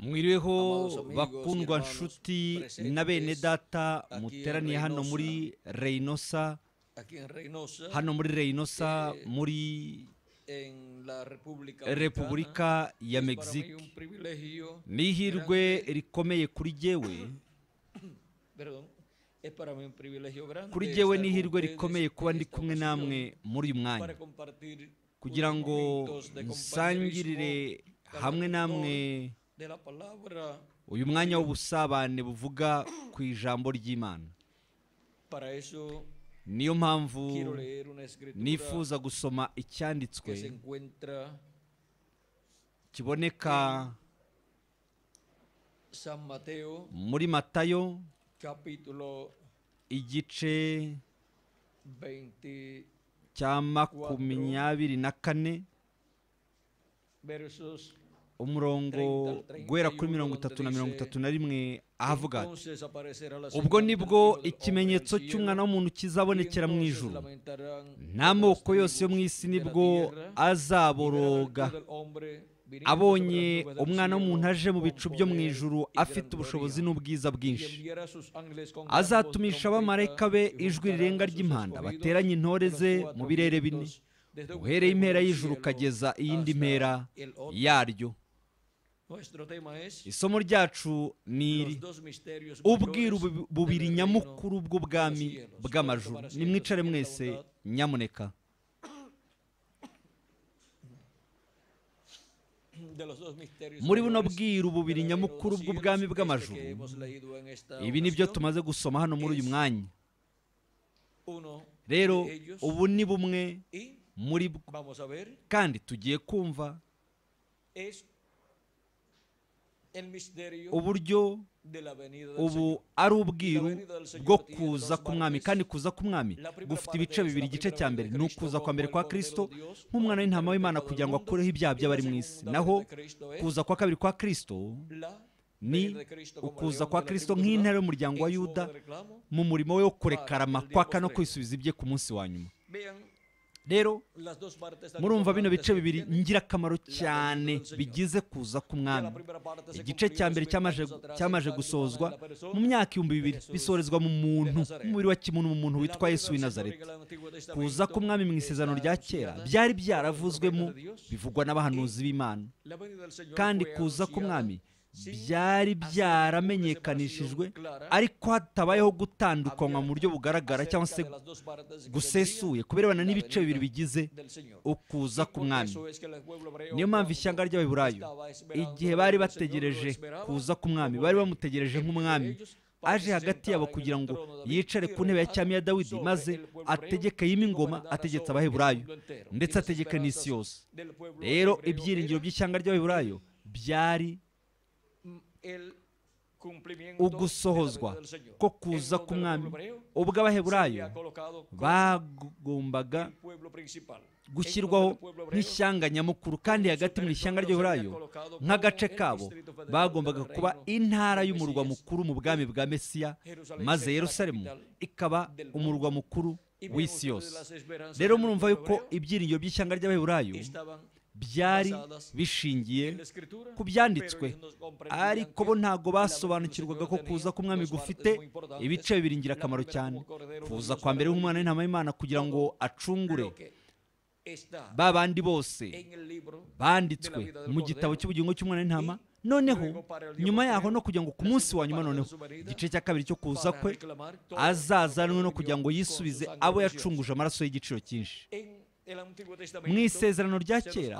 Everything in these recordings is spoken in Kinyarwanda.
mwiriweho bakundwa nshuti na bene data muteraniye hano muri Reynosa hano muri Reynosa muri repubulika ya mexique ni ihirwe rikomeye kuri jyewe kuri jyewe ni ihirwe rikomeye kuba ndi kumwe namwe muri uyu mwanya kugira ngo nsangirire hamwe namwe uyu mwanya w'ubusabane buvuga ku ijambo ry'imana niyo mpamvu nifuza gusoma icyanditswe kiboneka muri matayo igice cya makumyabiri na kane umurongo guhera kuri mirongo itatu na mirongo itatu na rimwe ahavuga ati ubwo nibwo ikimenyetso cy'umwana w'umuntu kizabonekera mu ijuru n'amoko yose yo mu isi nibwo azaboroga abonye umwana w'umuntu aje mu bicu byo mu ijuru afite ubushobozi n'ubwiza bwinshi azatumisha abamarayika be ijwi rirenga ry'impanda bateranye intore ze mu birere bine uhereye impera y'ijuru ukageza iyindi mpera yaryo isomo ryacu ni iri ubwiru bubiri nyamukuru bw'ubwami bw'amajuru nimwicare mwese nyamuneka muri buno bwiru bubiri nyamukuru bw'ubwami bw'amajuru ibi nibyo tumaze gusoma hano muri uyu mwanya rero ubu ni bumwe muri bwo kandi tugiye kumva uburyo ubu ari ubwiru bwo kuza k'umwami kandi kuza k'umwami gufite ibice bibiri igice cya mbere ni ukuza kwa mbere kwa Kristo nk'umwana w'intama w'imana kugira ngo akureho ibyaha by'abari mu isi naho kuza kwa kabiri kwa Kristo ni ukuza kwa Kristo nk'intare y'umuryango wa yuda mu murimo we wo kurekara amakwaka no kwisubiza ibye ku munsi wa nyuma rero murumva bino bice bibiri ingirakamaro cyane bigize kuza k'umwami igice cya mbere cyamaje gusozwa mu myaka ibihumbi bibiri bisorezwa mu muntu umubiri wa kimuntu mu muntu witwa Yesu w'i Nazareti kuza k'umwami mu isezerano rya kera byari byaravuzwemo bivugwa n'abahanuzi b'imana kandi kuza k'umwami byari byaramenyekanishijwe ariko hatabayeho gutandukanywa mu buryo bugaragara cyangwa se gusesuye kubirebana n'ibice bibiri bigize ukuza ku k'umwami niyo mpamvu ishyanga ry'ababurayi igihe bari bategereje kuza ku mwami bari bamutegereje nk'umwami aje hagati yabo kugira ngo yicare ku ntebe ya cyami ya dawidi maze ategeke yima ingoma ategetse abaheburayo ndetse ategeke n'isi yose rero ibyiringiro by'ishyanga ry'abaheburayo byari ugusohozwa ko kuza k'umwami ubwo abaheburayo bagombaga gushyirwaho nk'ishyanga nyamukuru kandi hagati mu ishyanga ry'ihurayo nk'agace kabo bagombaga kuba intara y'umurwa mukuru mu bwami bwa mesiya maze Yerusalemu ikaba umurwa mukuru w'isi yose rero murumva yuko ibyiringiro by'ishyanga ry'abaheburayo byari bishingiye ku byanditswe ariko bo ntabwo basobanukirwaga ko kuza k'umwami gufite ibice bibiri ingirakamaro cyane kuza kwa mbere w'umwana w'intama y'imana kugira ngo acungure ba bandi bose banditswe mu gitabo cy'ubugingo cy'umwana w'intama noneho nyuma yaho no kugira ngo ku munsi wa nyuma noneho igice cya kabiri cyo kuza kwe azazanwe no kugira ngo yisubize abo yacunguje amaraso y'igiciro cyinshi mu isezerano rya kera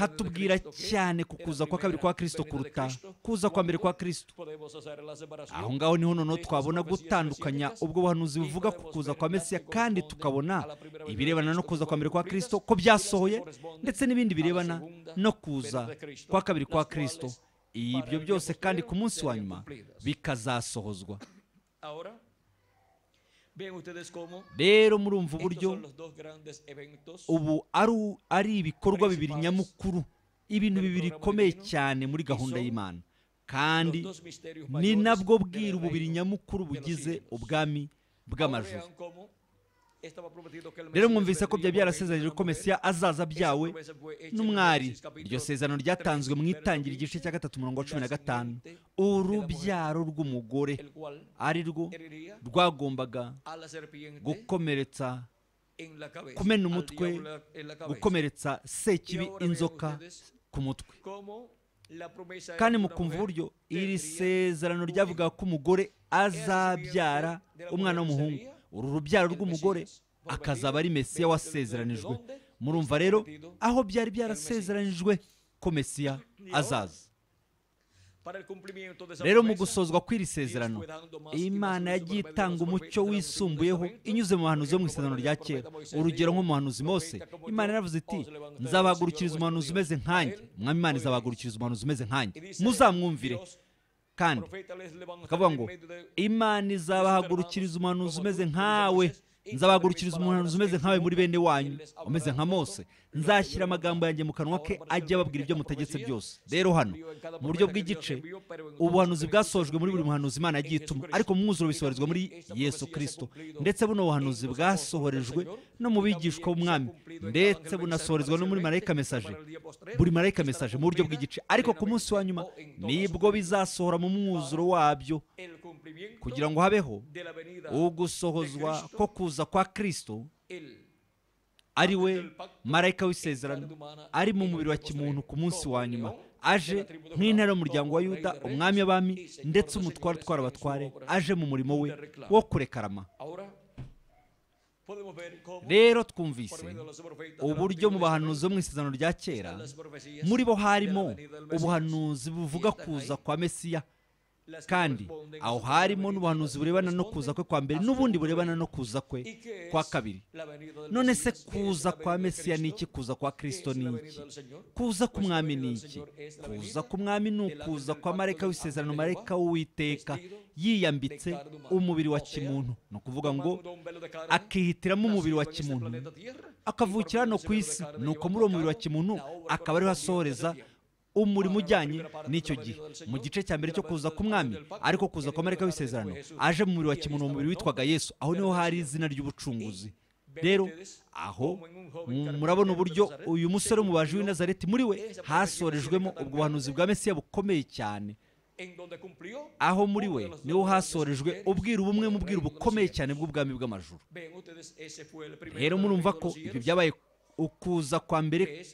hatubwira cyane ku kuza kwa kabiri kwa kirisito kuruta kuza kwa mbere kwa kirisito aho ngaho niho noneho twabona gutandukanya ubwo buhanuzi buvuga ku kuza kwa mesiya kandi tukabona ibirebana no kuza kwa mbere kwa kirisito ko byasohoye ndetse n'ibindi birebana no kuza kwa kabiri kwa kirisito ibyo byose kandi ku munsi wa nyuma bikazasohozwa Bien, ustedes cómo? rero murumva uburyo ubu ari ibikorwa bibiri nyamukuru ibintu bibiri bikomeye cyane muri gahunda y'imana kandi ni nabwo bwira ububiri nyamukuru bugize ubwami bw'amajuru rero mwumvise ko byari byarasezeranijwe ko mesiya azaza byawe n'umwari iryo sezerano ryatanzwe mu itangira igice cya gatatu mirongo cumi na gatanu urubyaro rw'umugore ari rwo rwagombaga gukomeretsa kumena umutwe gukomeretsa sekibi inzoka ku mutwe kandi mukumva uburyo iri sezerano ryavugaga ko umugore azabyara umwana w'umuhungu uru rubyaro rw'umugore akazaba ari mesiya wasezeranijwe murumva rero aho byari byarasezeranijwe ko mesiya azaza rero mu gusozwa kw'iri sezerano imana yagiye itanga umucyo wisumbuyeho inyuze mu bahanuzi bo mu isezerano rya kera urugero nk’umuhanuzi mu mose imana yaravuze iti nzabahagurukiriza umuhanuzi umeze nkanjye umwami imana izabahagurukiriza umuhanuzi umeze nkanjye muzamwumvire kandi akavuga ngo imana izabahagurukiriza umuhanuzi umeze nkawe nzabahagurukiriza umuhanuzi umeze nkawe muri bene wanyu umeze nka mose nzashyira amagambo yanjye mu kanwa ke ajye ababwira ibyo mutegetse byose rero hano mu buryo bw'igice ubuhanuzi bwasojwe muri buri muhanuzi imana yagiye ituma ariko mu mwuzuro bisohorezwa muri yesu kirisito ndetse buno buhanuzi bwasohorejwe no mu bigishwa b'umwami ndetse bunasohorezwa no muri marayika mesaje buri marayika mesaje mu buryo bw'igice ariko ku munsi wa nyuma nibwo bizasohora mu mwuzuro wabyo kugira ngo habeho ugusohozwa ko kuza kwa kirisito ari we marayika w'isezerano ari mu mubiri wa kimuntu ku munsi wa nyuma aje nk'intara y'umuryango wa yuda umwami abami ndetse umutware utwara abatware aje mu murimo we wo kurekarama rero twumvise uburyo mu bahanuzi bo mu isezerano rya kera muri bo harimo ubuhanuzi buvuga kuza kwa mesiya kandi aho harimo n'ubuhanuzi burebana no kuza kwe kwa mbere n'ubundi burebana no kuza kwe kwa kabiri none se kuza kwa mesiya ni iki kuza kwa kirisito ni iki kuza k'umwami ni iki kuza k'umwami ni ukuza kwa marayika w'isezerano marayika w'uwiteka yiyambitse umubiri wa kimuntu ni ukuvuga ngo akihitiramo umubiri wa kimuntu akavukira hano ku isi ni uko muri uwo mubiri wa kimuntu akaba ariho asohoreza umurimo ujyanye n'icyo gihe mu gice cya mbere cyo kuza k'umwami ariko kuza kwa marayika w'isezerano aje mu mubiri wa kimuntu mu mubiri witwaga yesu aho niho hari izina ry'ubucunguzi rero aho murabona uburyo uyu musore w'umubaji w'i Nazareti muri we hasorejwemo ubwo buhanuzi bwa mesiya bukomeye cyane aho muri we niho hasorejwe ubwira ubumwe mu bwira bukomeye cyane bw'ubwami bw'amajuru rero murumva ko ibyo byabaye ukuza kwa mbere eh,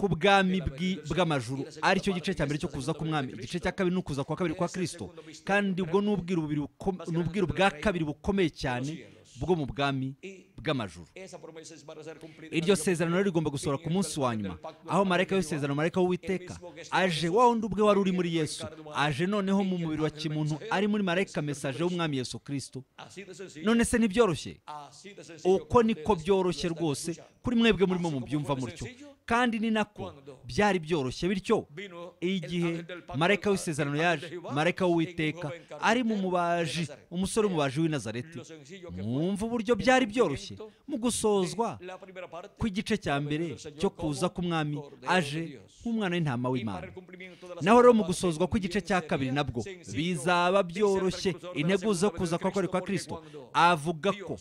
k'ubwami eh, bw'amajuru ari cyo gice cya mbere cyo kuza k'umwami igice cya kabiri ni ukuza kwa kabiri kwa eh, kirisito kandi ubwo ni ubwiru bwa kabiri bukomeye cyane bwo mu bwami bw'amajuru iryo sezerano rero rigomba gusohora ku munsi wa nyuma aho marayika w'isezerano marayika w'uwiteka aje wa wundi ubwe wari uri muri yesu aje noneho mu mubiri wa kimuntu ari muri marayika mesaje w'umwami yesu kirisito none se ntibyoroshye uko niko byoroshye rwose kuri mwebwe murimo mu byumva mutyo kandi ni nako byari byoroshye bityo igihe marayika w'isezerano yaje marayika w'uwiteka ari mu mubaji umusore w'umubaji w'i nazareti mwumva uburyo byari byoroshye mu gusozwa kw'igice cya mbere cyo kuza k'umwami aje nk'umwana w'intama w'imana naho rero mu gusozwa kw'igice cya kabiri nabwo bizaba byoroshye intego zo kuza kwakore kwa kirisito avuga ko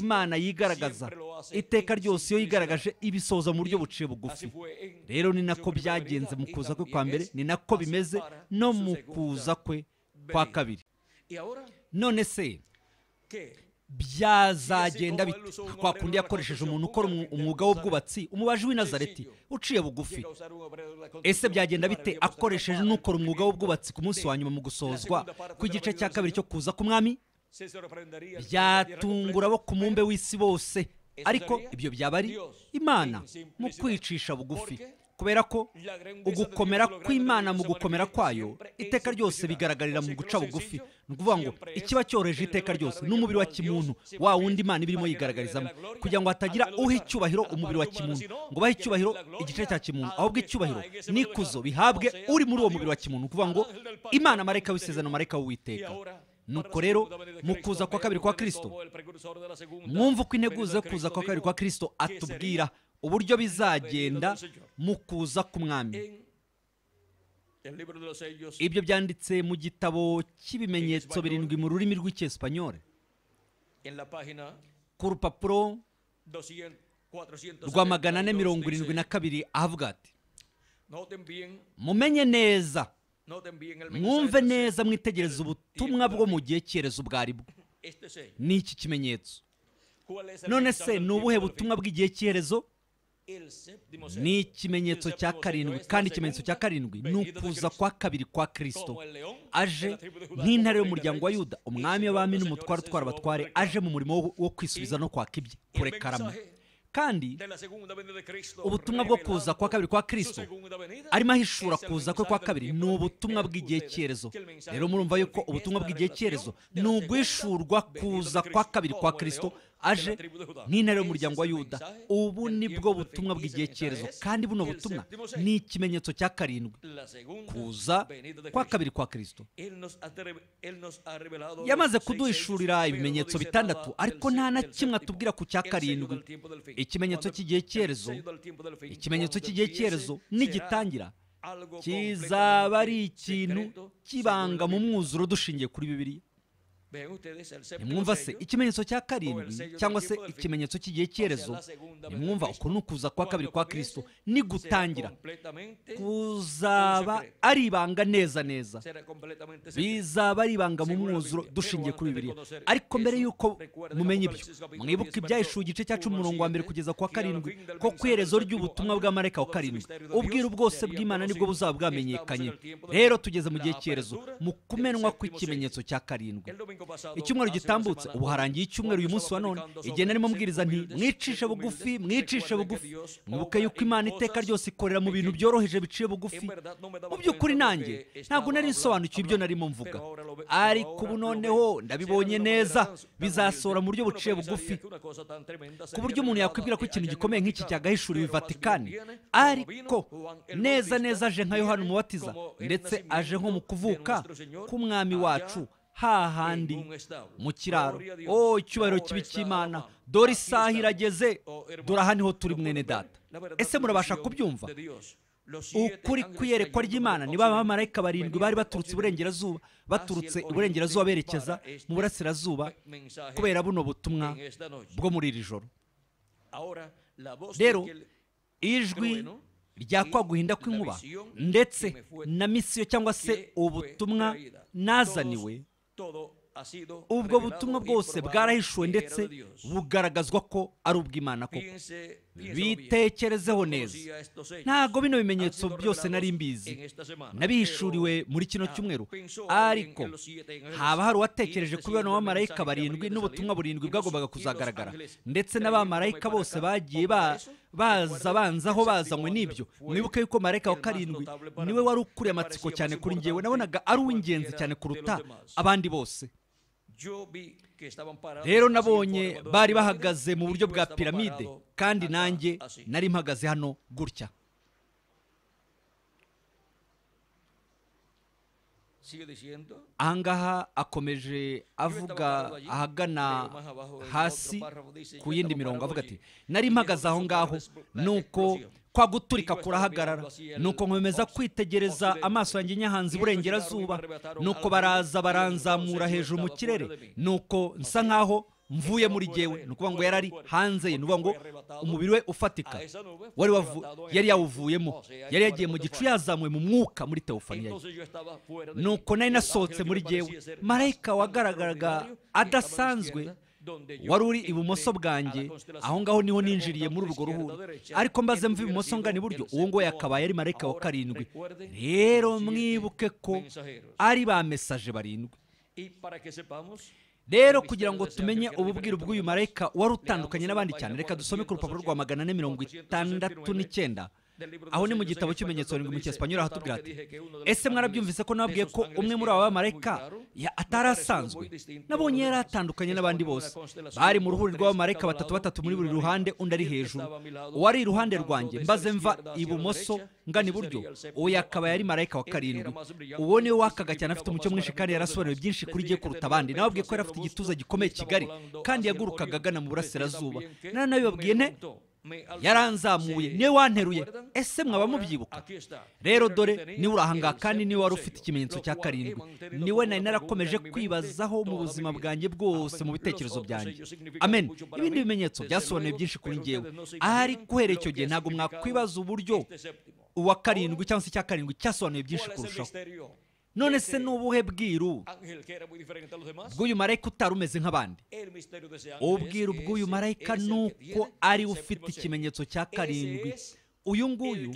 imana yigaragaza iteka ryose iyo yigaragaje ibisoza mu buryo buciye bw'ubuciye ah, bugufi eh, rero ni nako byagenze mu eh, kuza kwe kwa mbere eh, ni nako bimeze no mu kuza kwe kwa kabiri e none se byazagenda kwa kundi yakoresheje umuntu ukora umwuga w'ubwubatsi umubaji w'i nazareti uciye bugufi ese byagenda bite akoresheje n'ukora umwuga w'ubwubatsi ku munsi wa nyuma mu gusozwa kw'igice cya kabiri cyo kuza ku mwami byatungura bo ku mumbe w'isi bose ariko ibyo byaba ari imana mu kwicisha bugufi kubera ko ugukomera kw'imana mu gukomera kwayo iteka ryose bigaragarira mu guca bugufi ni ukuvuga ngo ikiba cyoroheje iteka ryose n’umubiri wa kimuntu wa wundi imana iba irimo yigaragarizamo kugira ngo hatagira uha icyubahiro umubiri wa kimuntu ngo bahe icyubahiro igice cya kimuntu ah, ahubwo icyubahiro n'ikuzo bihabwe uri muri uwo mubiri wa kimuntu ni ukuvuga ngo imana marayika w'isezerano marayika w'uwiteka nuko rero mu kuza kwa kabiri kwa Kristo mwumva uko integuza yo kuza kwa kabiri kwa Kristo atubwira uburyo bizagenda mu kuza k'umwami ibyo byanditse mu gitabo cy'ibimenyetso birindwi mu rurimi rw'icyesipanyore ku rupapuro rwa magana ane mirongo irindwi na kabiri ahavuga ati mumenye neza mwumve neza mwitegereze ubutumwa bwo mu gihe cyerezo ubwari bwo ni iki kimenyetso none se ni ubuhe butumwa bw'igihe cyerezo ni ikimenyetso cya karindwi kandi ikimenyetso cya karindwi ni ukuza kwa kabiri kwa kirisito aje nk'intare y'umuryango wa yuda umwami w'abami n'umutware utwara abatware aje mu murimo wo kwisubiza no kwaka ibye kurekarama kandi ubutumwa bwo kuza kwa kabiri kwa Kristo arimo ahishura kuza kwe kwa kabiri ni ubutumwa bw'igihe cyerezo rero murumva yuko ubutumwa bw'igihe cyerezo ni uguhishurwa kuza kwa kabiri kwa Kristo, aje n'intare y'umuryango wa yuda ubu ni bwo butumwa bw'igihe cyerezo kandi buno butumwa ni ikimenyetso cya karindwi kuza kwa kabiri kwa kirisito yamaze kuduhishurira ibimenyetso bitandatu ariko nta na kimwe atubwira ku cya karindwi ikimenyetso cy'igihe cyerezo ikimenyetso cy'igihe cyerezo nigitangira kizaba ari ikintu kibanga mu mwuzuro dushingiye kuri bibiri nimwumva se ikimenyetso cya karindwi cyangwa se ikimenyetso cy'igihe cyerezo nimwumva uku ni ukuza kwa kabiri kwa kirisito ni gutangira kuzaba ari ibanga neza neza bizaba ari ibanga mu mwuzuro dushingiye kuri bibiriya ariko mbere y'uko mumenye ibyo mwibuke ibyahishuwe igice cyacu umurongo wa mbere kugeza kwa karindwi ko ku iherezo ry'ubutumwa bw'amareka wa karindwi ubwiru bwose bw'imana nibwo buzaba bwamenyekanye rero tugeze mu gihe cyerezo mu kumenwa kw'ikimenyetso cya karindwi icyumweru gitambutse ubu harangiye icyumweru uyu munsi wa none igihe narimo mbwiriza nti mwicishe bugufi mwicishe bugufi mwibuke yuko imana iteka ryose ikorera mu bintu byoroheje biciye bugufi mu by'ukuri nanjye ntabwo nari nsobanukiwe ibyo narimo mvuga ariko ubu noneho ndabibonye neza bizasohora mu buryo buciye bugufi ku buryo umuntu yakwibwira ko ikintu gikomeye nk'iki cyagahishuriwe vatikani ariko neza neza aje nka Yohana umubatiza ndetse aje nko mu kuvuka k'umwami wacu hahandi mu kiraro o oh, icyubahiro kibi cy'imana dore isaha irageze oh, dore aha niho turi mwene data ese murabasha kubyumva ukuri kwiyerekwa ry'imana niba abamarayika barindwi bari baturutse iburengerazuba baturutse iburengerazuba berekeza mu burasirazuba kubera buno butumwa bwo muri iri joro rero ijwi rya kwa guhinda kw'inkuba ndetse na misiyo cyangwa se ubutumwa nazaniwe ubwo butumwa bwose bwarahishuwe ndetse bugaragazwa ko ari ubw'imana koko bitekerezeho neza ntabwo bino bimenyetso byose nari mbizi nabihishuriwe muri kino cyumweru ariko haba hari uwatekereje ko ubona abamarayika barindwi n'ubutumwa burindwi bwagombaga kuzagaragara ndetse n'abamarayika bose bagiye ba baza aho bazanywe n'ibyo mwibuke yuko marayika wa karindwi niwe wari ukuriye amatsiko cyane kuri ngewe nabonaga ari uw'ingenzi cyane kuruta abandi bose rero nabonye bari bahagaze mu buryo bwa piramide kandi nanjye nari mpagaze hano gutya ahangaha akomeje avuga ahagana hasi ku yindi mirongo avuga ati nari mpagaze aho ngaho nuko kwa guturika kurahagarara nuko nkomeza kwitegereza amaso yanjye nyahanze iburengerazuba nuko baraza baranzamura hejuru mu kirere nuko nsa nkaho mvuye muri jyewe ni ukuvuga ngo yari ari hanze ye ni ukuvuga ngo umubiri we ufatika wari yari yawuvuyemo yari yagiye mu gicu yazamuye mu mwuka muri tewufaniya ye nuko nari nasohotse muri jyewe marayika wagaragaraga adasanzwe wari uri ibumoso bwanjye aho ngaho niho ninjiriye muri urwo ruhu ariko mbaze mva ibumoso ngana iburyo uwo nguwo yakabaye ari marayika wa karindwi rero mwibuke ko ari ba mesaje barindwi rero kugira ngo tumenye ububwiro bw'uyu marayika wari utandukanye n'abandi cyane reka dusome ku rupapuro rwa magana ane mirongo itandatu n'icyenda aho ni mu gitabo cy'ibimenyetso birindwi mu cyesipanyol ahatubwira ati ese mwarabyumvise ko nabwiye ko umwe muri aba bamarayika atari asanzwe nabonye yari atandukanye n'abandi bose bari mu ruhuri rw'abamarayika batatu batatu muri buri ruhande undi ari hejuru uwari iruhande rwanjye mbaze mva ibumoso ngana iburyo uwo yakabaye yari marayika wa karindwi uwo niwe wakaga cyane afite umucyo mwinshi kandi yarasobanuye byinshi kuri giye kuruta abandi nababwiye ko yari afite igituza gikomeye kigali kandi yagurukaga agana mu burasirazuba nari nabibabwiye nte yaranzamuye niwe wanteruye ese mwaba mubyibuka rero dore niwe urahanga kandi niwe wari ufite ikimenyetso cya karindwi niwe nari narakomeje kwibazaho mu buzima bwanjye bwose ah, mu bitekerezo byanjye amen ibindi bimenyetso byasobanuye byinshi kuri ngewe ahari guhera icyo gihe ntabwo mwakwibaza uburyo uwa karindwi cyangwa se icya karindwi cyasobanuye byinshi kurushaho none se ni ubuhe bwiru bw'uyu marayika utari umeze nk'abandi ubwiru bw'uyu marayika ni uko ari ufite ikimenyetso cya karindwi uyu nguyu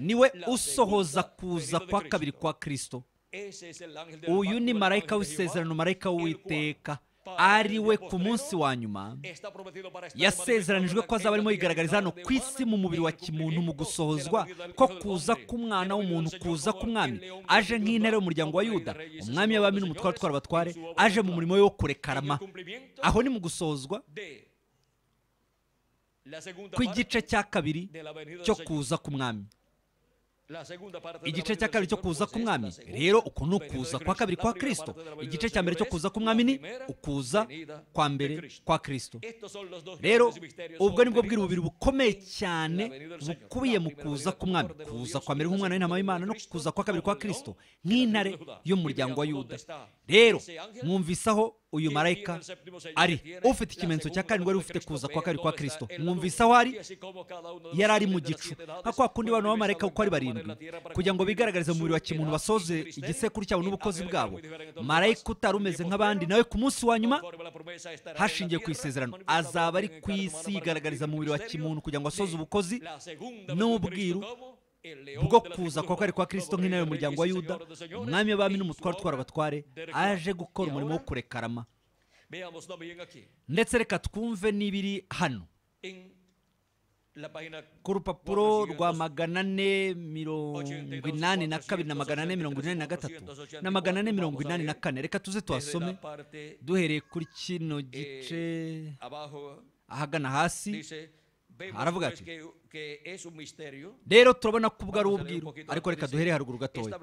niwe usohoza kuza kwa kabiri kwa kirisito uyu ni marayika w'isezerano marayika w'uwiteka ari we ku munsi wa nyuma yasezeranijwe ko azaba arimo yigaragariza hano ku isi mu mubiri wa kimuntu mu gusohozwa ko kuza k'umwana w'umuntu kuza k'umwami aje nk'intare y'umuryango wa yuda umwami y'abami n'umutware utwara abatware aje mu murimo we wo kurekarama aho ni mu gusohozwa ku igice cya kabiri cyo kuza k'umwami igice cya kabiri cyo kuza k'umwami rero uku ni ukuza kwa kabiri kwa Kristo igice cya mbere cyo kuza k'umwami ni ukuza kwa mbere kwa Kristo. rero ubwo nibwo bwo bwira bubiri bukomeye cyane bukubiye mu kuza k'umwami kuza kwa mbere nk'umwana w'intama w'imana no kuza kwa kabiri kwa Kristo nk'intare y'umuryango wa yuda rero mwumvisaho uyu marayika ari ufite ikimenyetso cya karindwi wari ufite kuza kwa kabiri kwa kirisito aho ari yari ari mu gicu nka kwa kundi bantu b'amarayika uko ari barindwi kugira ngo bigaragarize mu wa kimuntu basoze igisekuru cyabo n'ubukozi bwabo marayika utari umeze nk'abandi nawe ku munsi wa nyuma hashingiye ku isezerano azaba ari ku isi yigaragariza mubiri wa kimuntu kugira ngo asoze ubukozi n'ubwiru bwo kuza kwa kare kwa Kristo nk'intare y'umuryango wa yuda umwami w'abami n'umutware utwara abatware aje gukora umurimo wo kurekarama ndetse reka twumve n'ibiri hano ku rupapuro rwa magana ane mirongo inani na kabiri na magana ane mirongo inani na gatatu na magana ane mirongo inani na kane reka tuze tuhasome duhereye kuri kino gice ahagana hasi haravuga ati rero turabona ko ubwo ari ubwiru ariko reka duhere haruguru gatoya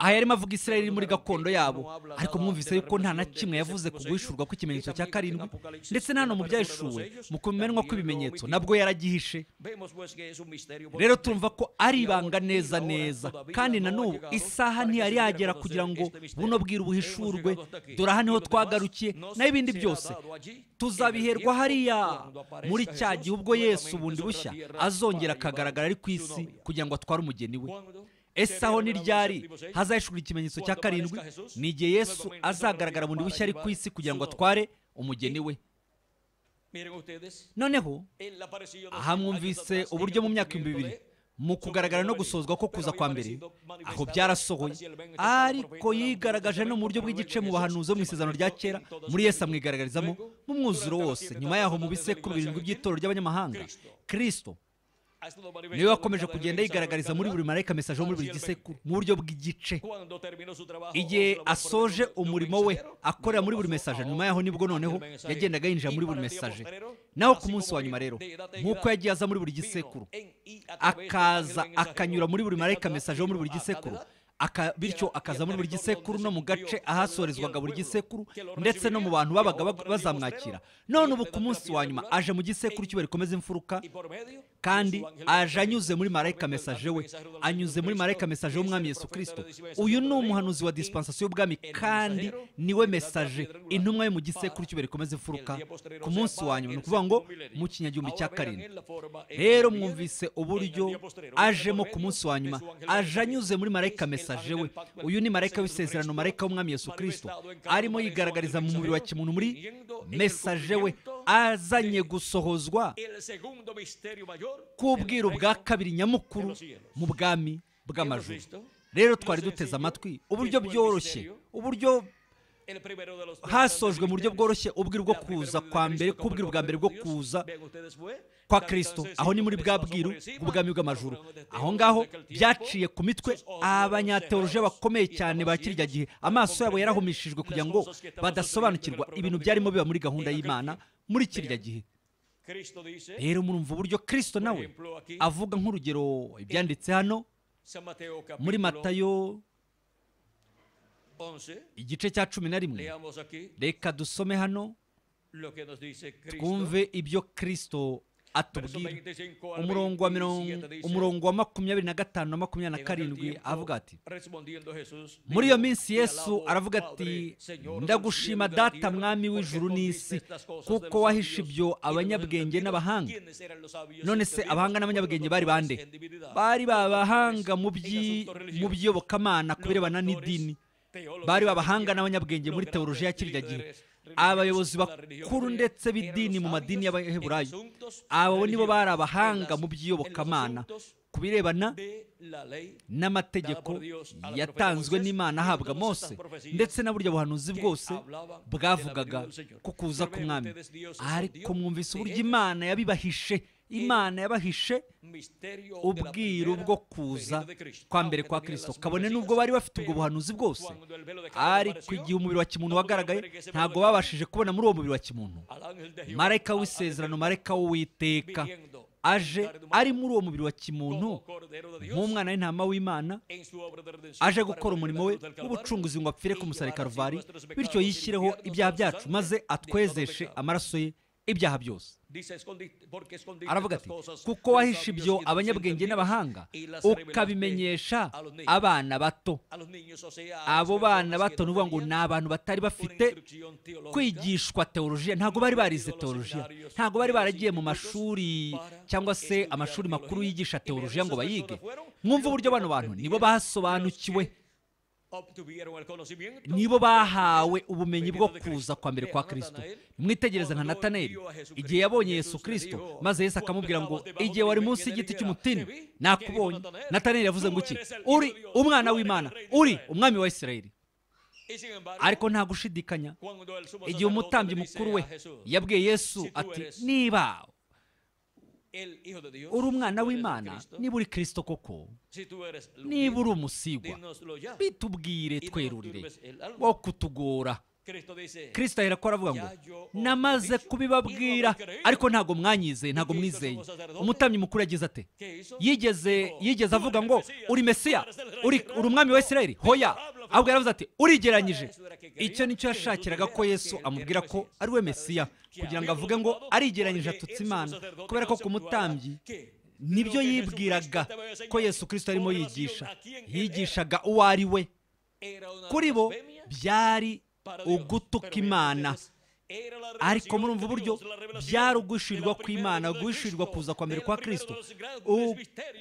aha yarimo avuga israel muri gakondo yabo ariko mwumvise yuko nta na kimwe yavuze ku guhishurwa kw'ikimenyetso cya karindwi ndetse na mu byahishuwe mu kumenwa kw'ibimenyetso nabwo yaragihishe rero turumva ko ari ibanga neza neza kandi na n'ubu isaha ntiyari yagera kugira ngo buno bwiru buhishurwe dore aha niho twagarukiye n'ibindi byose tuzabiherwa hariya muri cya gihe ubwo yesu ubundi bushya mushya azongera akagaragara ari ku isi kugira ngo atware umugeni we ese aho ni ryari hazahishura ikimenyetso cya karindwi ni igihe yesu azagaragara bundi bushya ari ku isi kugira ngo atware umugeni we noneho aha mwumvise uburyo mu myaka ibihumbi bibiri mu kugaragara no gusozwa ko kuza kwa mbere aho byarasohoye ariko yigaragaje no mu buryo bw'igice mu bahanuzi bo mu isezerano rya kera muri Yesu amwigaragarizamo mu mwuzuro wose nyuma yaho mu bisekuru birindwi by'itoro ry'abanyamahanga kirisito niyo yakomeje kugenda yigaragariza muri buri marayika mesaje muri buri gisekuru mu buryo bw'igice igihe asoje umurimo we akorera muri buri mesaje nyuma yaho nibwo noneho yagendaga yinjira muri buri mesaje naho ku munsi wa nyuma rero nk'uko yagiye aza muri buri gisekuru akaza akanyura muri buri marayika mesaje muri buri gisekuru bityo akaza muri buri gisekuru no mu gace ahasorezwaga buri gisekuru ndetse no mu bantu babaga bazamwakira none ubu ku munsi wa nyuma aje mu gisekuru cy'iwe rikomeza imfuruka kandi aje anyuze muri marayika mesaje we anyuze muri marayika mesaje w'umwami Yesu kirisito uyu ni umuhanuzi wa disipansasiyo y'ubwami kandi niwe mesaje intumwa yo mu gisekuru cy'iwe rikomeza imfuruka ku munsi wa nyuma ni ukuvuga ngo mu kinyagihumbi cya karindwi rero mwumvise uburyo ajemo ku munsi wa nyuma aje anyuze muri marayika mesaje yasaje we uyu ni marayika w'isezerano marayika w'umwami yesu Kristo arimo yigaragariza mu mubiri wa kimuntu muri mesaje we azanye gusohozwa k'ubwiru bwa kabiri nyamukuru mu bwami bw'amajoro rero twari duteze amatwi uburyo byoroshye uburyo hasojwe mu buryo bworoshye ubwiru bwo kuza kwa mbere k'ubwiru bwa mbere bwo kuza kwa kirisito aho ni muri bwa bwiru ubwami bw'amajuru aho ngaho byaciye ku mitwe abanyateoroje bakomeye cyane ba kirya gihe amaso yabo yarahumishijwe kugira ngo badasobanukirwa ibintu byarimo biba muri gahunda y'imana muri kirya gihe rero murumva uburyo Kristo nawe avuga nk'urugero ibyanditse hano muri matayo igice cya cumi na rimwe reka dusome hano twumve ibyo Kristo. atubwira umurongo wa mirongo umurongo wa makumyabiri na gatanu na makumyabiri na karindwi avuga ati muri iyo minsi yesu aravuga ati ndagushima data mwami w'ijuru n'isi kuko wahishe ibyo abanyabwenge n'abahanga none se abahanga n'abanyabwenge bari bande bari babahanga mu by'iyobokamana ku birebana n'idini bari babahanga n'abanyabwenge muri teoloji ya kirya gihe abayobozi bakuru ndetse b'idini mu madini y'abaheburayo abo nibo bari abahanga mu by'iyobokamana ku birebana n'amategeko yatanzwe n'imana ahabwa mose ndetse na burya buhanuzi bwose bwavugaga ku kuza k'umwami ariko mwumvise uburyo imana yabibahishe imana yabahishe ubwiru bwo kuza kwa mbere kwa kirisito kabone n'ubwo bari bafite ubwo buhanuzi bwose ariko igihe umubiri wa kimuntu wagaragaye ntabwo babashije kubona muri uwo mubiri wa kimuntu marayika w'isezerano marayika w'uwiteka aje ari muri uwo mubiri wa kimuntu nk'umwana w'intama w'imana aje gukora umurimo we w'ubucunguzi ngo e apfire ku musare karuvari bityo yishyireho ibyaha byacu maze atwezeshe amaraso ye ibyaha byose aravuga ati kuko wahishe ibyo abanyabwenge n'abahanga ukabimenyesha abana bato abo bana bato ni ngo ni abantu batari bafite kwigishwa teolojiya ntabwo bari barize teolojiya ntabwo bari baragiye mu mashuri cyangwa se amashuri makuru yigisha teolojiya ngo bayige mwumve uburyo bano bantu nibo basobanukiwe nibo bahawe ubumenyi bwo kuza kwa mbere kwa Kristo mwitegereza nka nataneli igihe yabonye yesu Kristo maze yesu akamubwira ngo igihe wari munsi y'igiti cy'umutini nakubonye nataneli yavuze ngo iki uri umwana w'imana uri umwami wa isirayeli ariko nta gushidikanya igihe umutambyi mukuru we yabwiye yesu ati niba uri umwana w'imana niba uri kirisito koko niba uri umusigwa bitubwire twerurire wo kutugora Kristo arakora avuga ngo namaze kubibabwira ariko ntabwo mwanyize ntabwo mwizeye umutambyi mukuru yagize ate yigeze yigeze avuga ngo uri mesiya uri umwami wa isirayeli hoya ahubwo yaravuze ati urigeranyije icyo nicyo yashakiraga ko yesu amubwira ko ari we mesiya kugira ngo avuge ngo arigeranyije atutse imana kubera ko ku mutambyi nibyo yibwiraga ko yesu Kristo arimo yigisha yigishaga uwo ari we kuri bo byari Imana ariko muri ubu buryo byari ugushirwa kw'imana gushirwa kuza kwa mbere kwa kirisito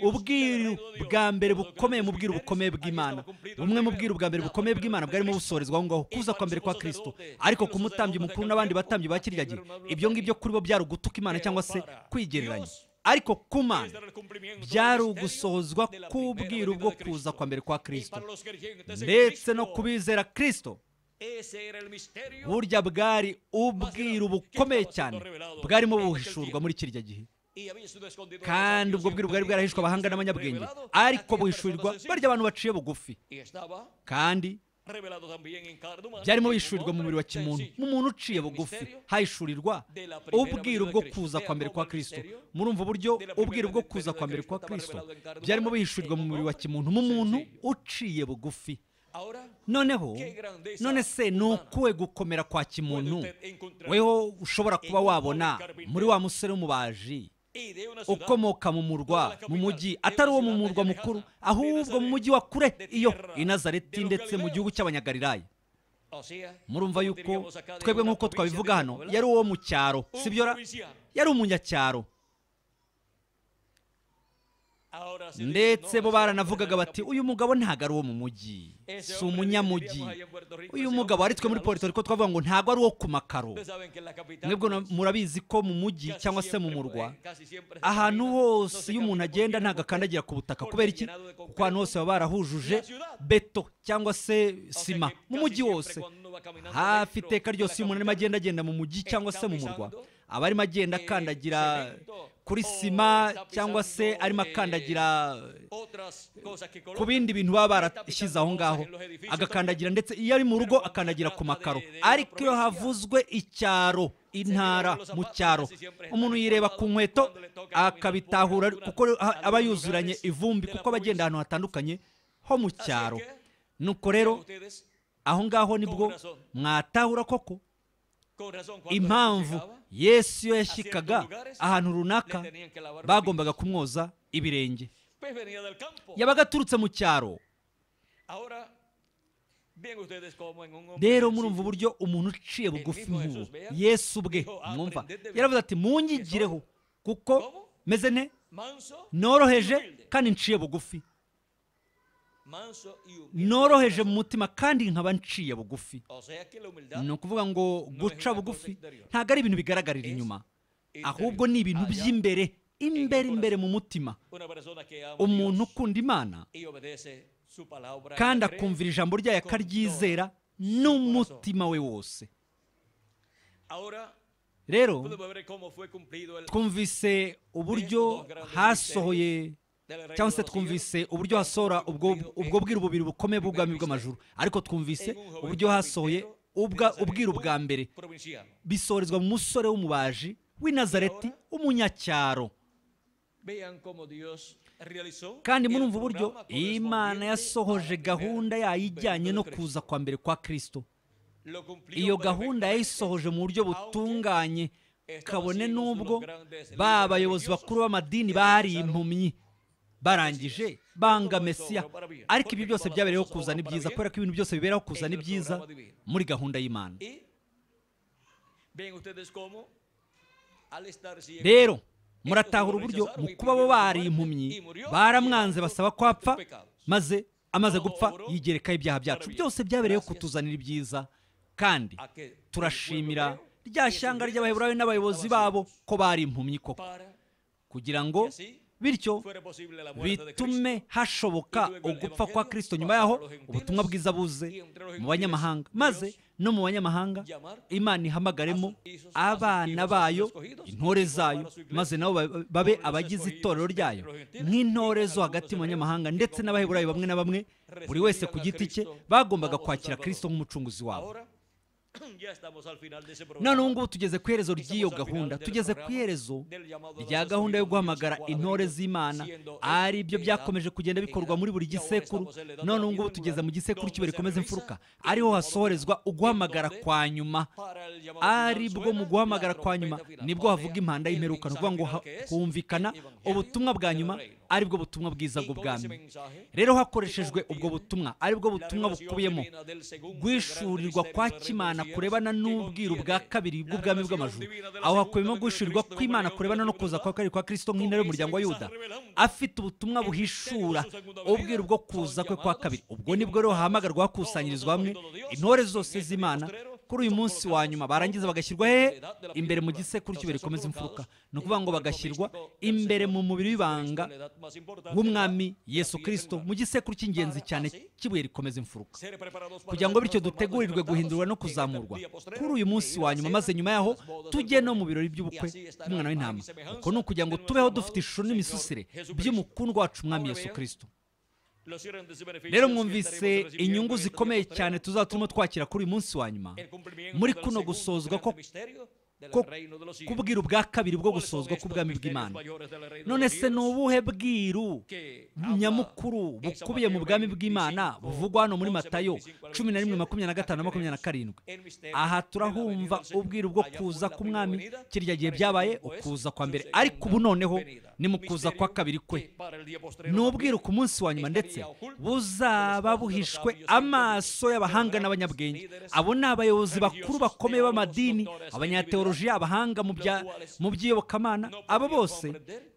ubwiru bwa mbere bukomeye mu bwiru bukomeye bw'imana bumwe mu bwiru bwa mbere bukomeye bw'imana bwarimo busorezwa aho ngaho kuza kwa mbere kwa kirisito ariko ku mutambyi mukuru n'abandi batambyi ba kiriya gihe ibyo ngibyo kuri bo byari ugutuka imana cyangwa se kwigereranya ariko ku mana byari ugusohozwa k'ubwiru bwo kuza kwa mbere kwa kirisito ndetse no kubizera kirisito burya bwari ubwira ubukomeye cyane bwarimo buhishurwa muri kirya gihe kandi ubwo bwiru bwari bwarahishwe abahanga n'abanyabwenge ariko buhishurirwa barya abantu baciye bugufi kandi byarimo bishurirwa mu mubiri wa kimuntu mu muntu uciye bugufi hahishurirwa ubwira ubwo kuza kwa mbere kwa kirisito murumva uburyo ubwira ubwo kuza kwa mbere kwa kirisito byarimo bihishurirwa mu mubiri wa kimuntu mu muntu uciye bugufi noneho nonese ni ukwe gukomera kwa kimuntu weho ushobora kuba wabona muri wa musore w'umubaji ukomoka mu murwa mu mujyi atari uwo mu murwa mukuru ahubwo mu mujyi wa kure iyo i nazareti ndetse mu gihugu cy'abanyagarirayi murumva yuko twebwe nk'uko twabivuga hano yari uwo mu cyaro si yari umunyacyaro ndetse bo baranavugaga bati uyu mugabo ntabwo ari uwo mu mujyi si umunyamujyi uyu mugabo ari muri Puerto Rico twavuga ngo ntabwo ari uwo ku makaro mwebwe murabizi ko mu mujyi cyangwa se mu murwa ahantu hose iyo umuntu agenda ntabwo akandagira ku butaka kubera iki kuko ahantu eh, hose baba barahujuje beto cyangwa se sima mu mujyi wose hafi iteka ryose iyo umuntu arimo agenda agenda mu mujyi cyangwa se mu murwa aba arimo agenda akandagira kuri sima cyangwa se arimo akandagira ku bindi bintu baba barashyize aho ngaho agakandagira ndetse iyo ari mu rugo akandagira ku makaro ariko iyo havuzwe icyaro intara mu cyaro umuntu yireba ku nkweto akabitahura kuko aba yuzuranye ivumbi kuko aba agenda ahantu hatandukanye ho mu cyaro nuko rero aho ngaho nibwo mwatahura koko impamvu yesu iyo yashyikaga ahantu runaka bagombaga kumwoza ibirenge yabaga aturutse mu cyaro rero murumva uburyo umuntu uciye bugufi nk'ubu yesu ubwe mwumva yaravuze ati munyigireho kuko meze nte noroheje kandi nciye bugufi noroheje mu mutima kandi nkaba nciye bugufi ni ukuvuga ngo guca bugufi ntabwo ari ibintu bigaragarira inyuma ahubwo ni ibintu by'imbere imbere imbere mu mutima umuntu ukunda imana kandi akumvira ijambo ryayo akaryizera n'umutima we wose rero twumvise uburyo hasohoye cyangwa se twumvise uburyo hasohora ubwo bwiru bubiri bukomeye bw'ubwami bw'amajuru ariko twumvise uburyo hasohoye ubwiru ubwa mbere bisorezwa mu musore w'umubaji w'i nazareti w'umunyacyaro kandi murumva uburyo imana yasohoje gahunda yayo ijyanye no kuza kwa mbere kwa kirisito iyo gahunda yayisohoje mu buryo butunganye kabone n'ubwo ba bayobozi bakuru b'amadini bari impumyi barangije banga mesiya ariko ibi byose byabereyeho kuzana ibyiza kubera ko ibintu byose biberaho kuzana ibyiza muri gahunda y'imana rero muratahura uburyo mu kuba bo bari impumyi baramwanze basaba ko apfa maze amaze gupfa yigerekaho ibyaha byacu byose byabereyeho kutuzanira ibyiza kandi turashimira rya shyanga ry'abaheburayo n'abayobozi babo ko bari impumyi koko kugira ngo bityo bitume hashoboka ugupfa kwa kirisito nyuma yaho ubutumwa bwiza buze mu banyamahanga maze no mu banyamahanga imana ihamagaremo abana bayo intore zayo maze nabo babe abagize itorero ryayo nk'intore zo hagati mu banyamahanga ndetse n'abaheburayo bamwe na bamwe buri wese ku giti cye bagombaga kwakira kirisito nk'umucunguzi wabo noneho ngubu tugeze ku iherezo ry'iyo gahunda tugeze ku iherezo rya gahunda yo guhamagara intore z'imana ari byo byakomeje kugenda bikorwa muri buri gisekuru noneho ngubu tugeze mu gisekuru kiba rikomeza imfuruka ariho hasohorezwa uguhamagara kwa nyuma ari bwo mu guhamagara kwa nyuma nibwo havuga impanda y'imperuka ni ukuvuga ngo humvikana ubutumwa bwa nyuma ari bwo butumwa bwiza bw'ubwami rero hakoreshejwe ubwo butumwa ari bwo butumwa bukubiyemo guhishurirwa kwa kimana kurebana n'ubwiru bwa kabiri bw'ubwami bw'amajuru aho hakubiyemo guhishurirwa kw'imana kurebana no kuza kwa kabiri kwa kirisito nk'intare y'umuryango wa yuda afite ubutumwa buhishura ubwiru bwo kuza kwe kwa kabiri ubwo nibwo rero hahamagarwa hakusanyirizwa hamwe intore zose z'imana kuri uyu munsi wa nyuma barangiza bagashyirwa he imbere mu gisekuru cy'ibuye rikomeza imfuruka ni ukuvuga ngo bagashyirwa imbere mu mubiri w'ibanga w'umwami yesu kirisito mu gisekuru cy'ingenzi cyane cy'ibuye rikomeza imfuruka kugira ngo bityo dutegurirwe guhindurwa no kuzamurwa kuri uyu munsi wa nyuma maze nyuma yaho tujye no mu birori by'ubukwe bw'umwana w'intama uko ni ukugira ngo tubeho dufite ishusho n'imisusire by'umukundwa wacu umwami yesu kirisito rero mwumvise inyungu zikomeye cyane tuzatuma twakira kuri uyu munsi wa nyuma muri kuno gusozwa ko kubwira ubwa kabiri bwo gusozwa k'ubwami bw'imana none se ni ubuhe bwiru nyamukuru bukubiye mu bwami bw'imana buvugwa hano muri matayo cumi na rimwe makumyabiri na gatanu na makumyabiri na karindwi aha turahumva ubwiru bwo kuza k'umwami kirya gihe byabaye ukuza kwa mbere ariko ubu noneho ni mu kuza kwa kabiri kwe ni ubwiru ku munsi wa nyuma ndetse buzaba buhishwe amaso y'abahanga n'abanyabwenge abo ni abayobozi bakuru bakomeye b'amadini abanyateoro abasaruji abahanga mu by'iyobokamana abo bose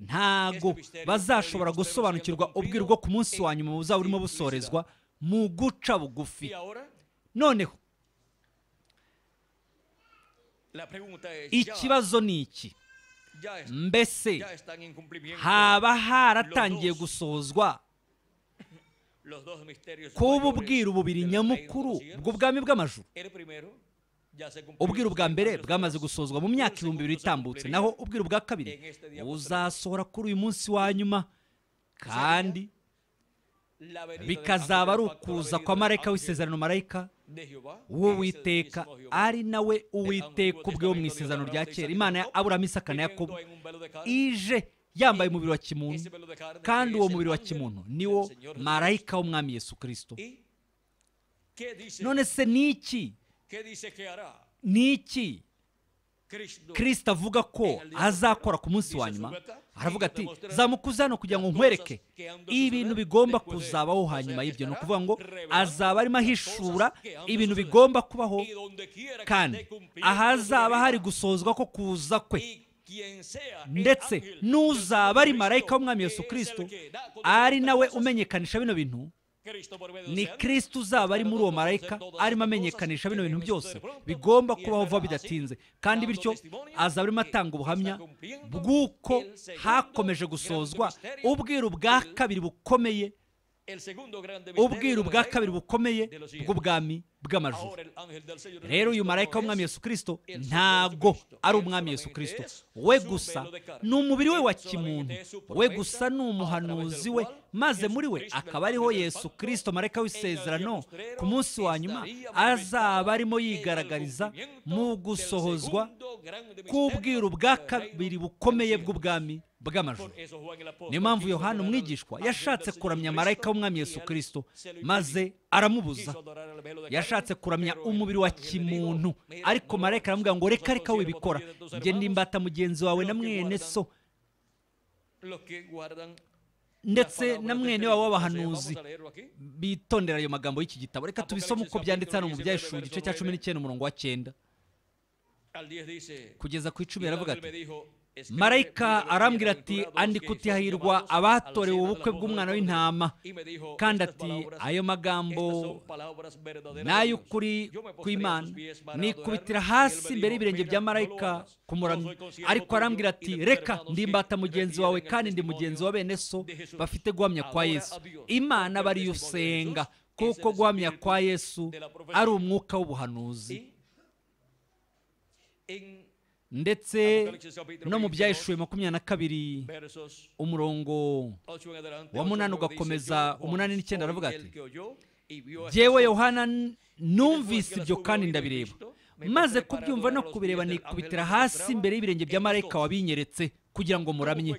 ntago bazashobora gusobanukirwa ubwiru bwo ku munsi wa nyuma buzaba urimo busorezwa mu guca bugufi noneho ikibazo ni iki mbese haba haratangiye gusohozwa kuba ububwira ububiri nyamukuru bw'ubwami bw'amajuru ubwiru bwa mbere bwamaze gusozwa mu myaka ibihumbi bibiri itambutse naho ubwiru bwa kabiri buzasohora kuri uyu munsi wa nyuma kandi bikazaba ari ukuza kwa marayika w'isezerano marayika uwo witeka ari nawe uwiteka ubwe wo mu isezerano rya kera imana ya aburamu isaka na yakobo ije yambaye umubiri wa kimuntu kandi uwo mubiri wa kimuntu niwo marayika w'umwami yesu kirisito none se ni iki ni iki que kirisita avuga ko azakora ku munsi wa nyuma aravuga ati zamukuze hano kugira ngo nkwereke ibintu bigomba kuzabaho hanyuma y'ibyo ni ukuvuga ngo azaba arimo ahishura ibintu bigomba kubaho kandi ahazaba hari gusozwa ko kuza kwe ndetse n'uzaba ari marayika w'umwami Yesu kirisito ari nawe umenyekanisha bino bintu ni kirisiti uzaba ari muri uwo marayika arimo amenyekanisha bino bintu byose bigomba kubaho vuba bidatinze kandi bityo azaba arimo atanga ubuhamya bw'uko hakomeje gusozwa ubwiru bwa kabiri bukomeye ubwiru bwa kabiri bukomeye bw'ubwami bw'amajuru rero uyu marayika w'umwami Yesu Kristo ntabwo ari umwami Yesu Kristo. we gusa ni umubiri we wa kimuntu we gusa ni umuhanuzi we maze muri we akaba ariho Yesu Kristo marayika w'isezerano ku munsi wa nyuma azaba arimo yigaragariza mu gusohozwa k'ubwiru bwa kabiri bukomeye bw'ubwami bw'amajoro niyo mpamvu yohana umwigishwa yashatse kuramya marayika w'umwami Yesu kirisito maze aramubuza yashatse kuramya umubiri wa kimuntu ariko marayika aramubwira ngo reka reka wibikora njye nimbata mugenzi wawe na mwene so ndetse na mwene wabo w'abahanuzi bitondera ayo magambo y'iki gitabo reka tubisome uko byanditse hano mu byahesheje igice cya cumi n'icyenda umurongo wa cyenda kugeza ku icumi yaravuga ati marayika arambwira ati andi kutihahirwa abatorewe ubukwe bw'umwana w'intama kandi ati ayo magambo ni ay'ukuri kw'imana nikubitira hasi imbere y'ibirenge bya marayika kumuramya ariko arambwira ati reka ndimbata mugenzi wawe kandi ndi mugenzi wa bene so bafite guhamya kwa yesu imana bariyo usenga kuko guhamya kwa yesu ari umwuka w'ubuhanuzi ndetse no mu byahishuwe makumyabiri na kabiri umurongo wa munani ugakomeza umunani n'icyenda aravuga ati yewe yohana numvise ibyo kandi ndabireba maze kubyumva no kubireba nikubitira hasi imbere y'ibirenge bya marayika wabinyeretse kugira ngo muramye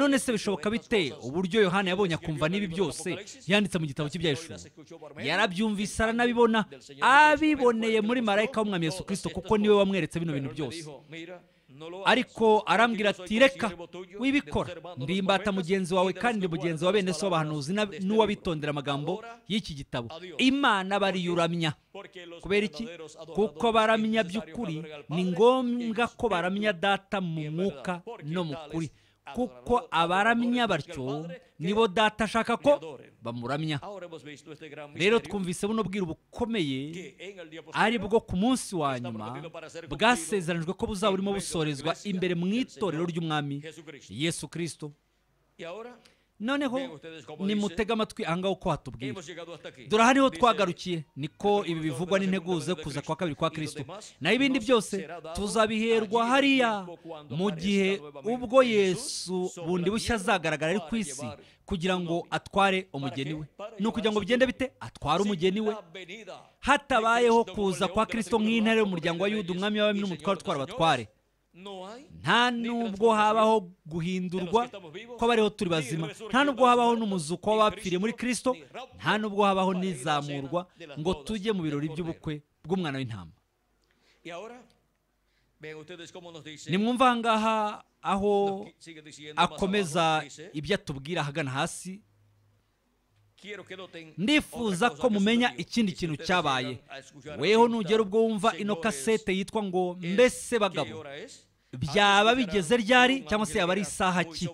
none se bishoboka bite uburyo yohana yabonye akumva n'ibi byose yanditse mu gitabo cy'ibyahishura yarabyumvise aranabibona abiboneye muri marayika w'umwami yesu kirisito kuko niwe wamweretse bino bintu byose ariko arambwira ati reka wibikora ndi mugenzi wawe kandi mugenzi wa bene so n'uwabitondera amagambo y'iki gitabo imana bariyuramya kubera iki kuko baramya by'ukuri ni ngombwa ko baramya data mu mwuka no mu kuri kuko abaramya batyo nibo data ashaka ko bamuramya rero twumvise buno bwira bukomeye ari bwo ku munsi wa nyuma bwasezeranijwe ko buzaba burimo busorezwa imbere mu itorero ry'umwami yesu kirisito noneho nimutege amatwi ahangaha uko hatubwiye durahari niho twagarukiye niko ibi bivugwa n'integuza kuza kwa kabiri kwa kirisito naho ibindi byose tuzabiherwa hariya mu gihe ubwo yesu bundi bushya azagaragara ari ku isi kugira ngo atware umugeni we ni ukugira ngo bigende bite atware umugeni we hatabayeho kuza kwa kirisito nk'intare y'umuryango wa yudu umwami w'abami n'umutware utwara abatware nta nubwo habaho guhindurwa kw'abariho turi bazima nta nubwo habaho n'umuzuko w'abapfiriye muri Kristo, nta nubwo habaho n'izamurwa ngo tujye mu birori by'ubukwe bw'umwana w'intama nimwumva aha aho akomeza ibyo atubwira ahagana hasi ndifuza ko mumenya ikindi kintu cyabaye weho nugera ubwo wumva ino kasete yitwa ngo mbese bagabo byaba bigeze ryari cyangwa se yaba ari isaha ki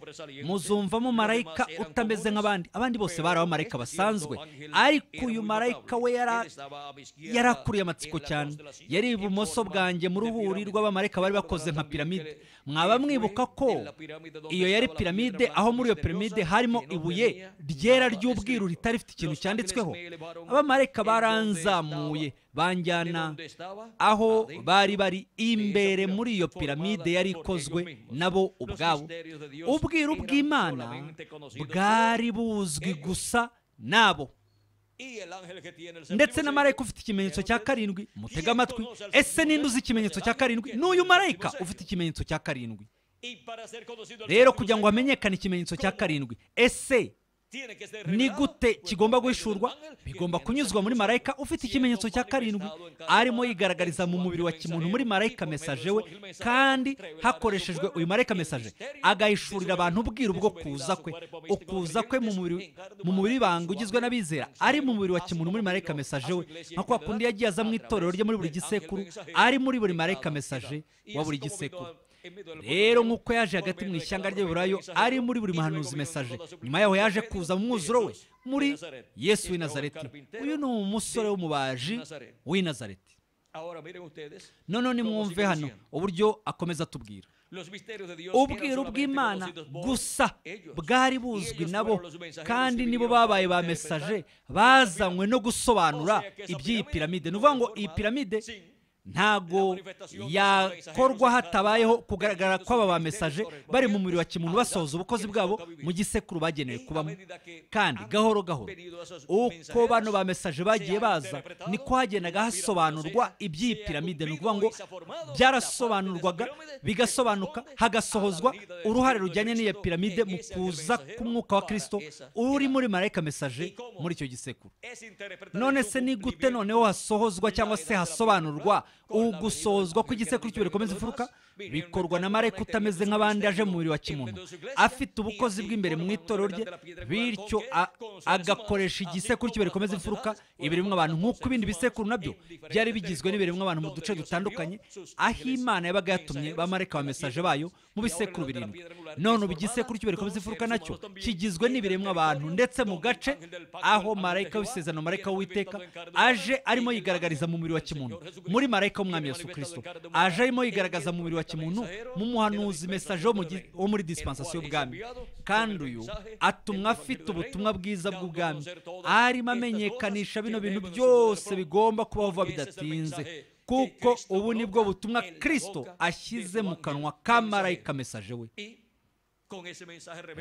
muzumvamo marayika utameze nk'abandi abandi bose bari abamarayika basanzwe ariko uyu marayika we yari amatsiko cyane yari ibumoso bwanjye mu ruhuri rw'abamarayika bari bakoze nka piramide mwaba mwibuka ko iyo yari piramide aho muri iyo piramide harimo ibuye ryera ry'ubwiru ritari rifite ikintu cyanditsweho abamarayika baranzamuye banjyana aho bari bari imbere muri iyo piramide de yari ikozwe nabo ubwabo ubwira ubw'imana bwari buzwi gusa nabo ndetse na marayika ufite ikimenyetso cya karindwi mutega amatwi ese ninde uzi ikimenyetso cya karindwi n'uyu marayika ufite ikimenyetso cya karindwi rero kugira ngo hamenyekane ikimenyetso cya karindwi ese ni gute kigomba guhishurwa bigomba kunyuzwa muri marayika ufite ikimenyetso cya karindwi arimo yigaragariza mu mubiri wa kimuntu muri marayika mesaje we kandi hakoreshejwe uyu marayika mesaje agahishurira abantu ubwira ubwo kuza kwe ukuza kwe mu mubiri w'ibanga ugizwe n'abizera ari mu mubiri wa kimuntu muri marayika mesaje we nka kwa kundi yagiye aza mu itorero rye muri buri gisekuru ari muri buri marayika mesaje wa buri gisekuru rero nk'uko yaje hagati mu ishyanga ry'iburayo ari muri buri muhanuzi mesaje nyuma yaho yaje kuza mu mwuzuro we muri yesu w'i nazareti uyu ni umusore w'umubaji w'i nazareti none nimwumve hano uburyo akomeza atubwira ubwiru bw'imana gusa bwari buzwi nabo kandi nibo babaye ba mesaje bazanywe no gusobanura iby'iyi piramide ni ngo iyi piramide ntago yakorwa hatabayeho kugaragara kw'aba bamesaje bari mu muriro wa kimuntu basohoza ubukozi bwabo mu gisekuru bagenewe kubamo kandi gahoro gahoro uko bano bamesaje bagiye baza niko hagendaga hasobanurwa iby'iyi piramide ni ukuvuga ngo byarasobanurwaga bigasobanuka hagasohozwa uruhare rujyanye n'iyo piramide mu kuza k'umwuka wa kirisito uri muri marayika mesaje muri icyo gisekuru none se ni gute noneho hasohozwa cyangwa se hasobanurwa ugusozwa kw'igisekuru cy'imbere bikomeza imfuruka bikorwa na marayika utameze nk'abandi aje mu mubiri wa kimuntu afite ubukozi bw'imbere mu itorero rye bityo agakoresha igisekuru cy'imbere bikomeza imfuruka ibiremwa abantu nk'uko ibindi bisekuru nabyo byari bigizwe n'ibiremwa abantu mu duce dutandukanye aho imana yabaga yatumye ba marayika mesaje bayo mu bisekuru birindwi none ubu igisekuru cy'imbere bikomeza imfuruka nacyo kigizwe n'ibiremwa abantu ndetse mu gace aho marayika w'isezerano marayika w'uwiteka aje arimo yigaragariza mu mubiri wa kimuntu muri marayika marayika w'umwami yesu kirisito aje arimo yigaragaza mu mubiri wa kimuntu mu muhanuzi mesaje wo muri disipansasiyo y'ubwami kandi uyu atumwa afite ubutumwa bwiza bw'ubwami arimo amenyekanisha bino bintu byose bigomba kubaho vuba bidatinze kuko ubu ni bwo butumwa kirisito ashyize mu kanwa ka marayika mesaje we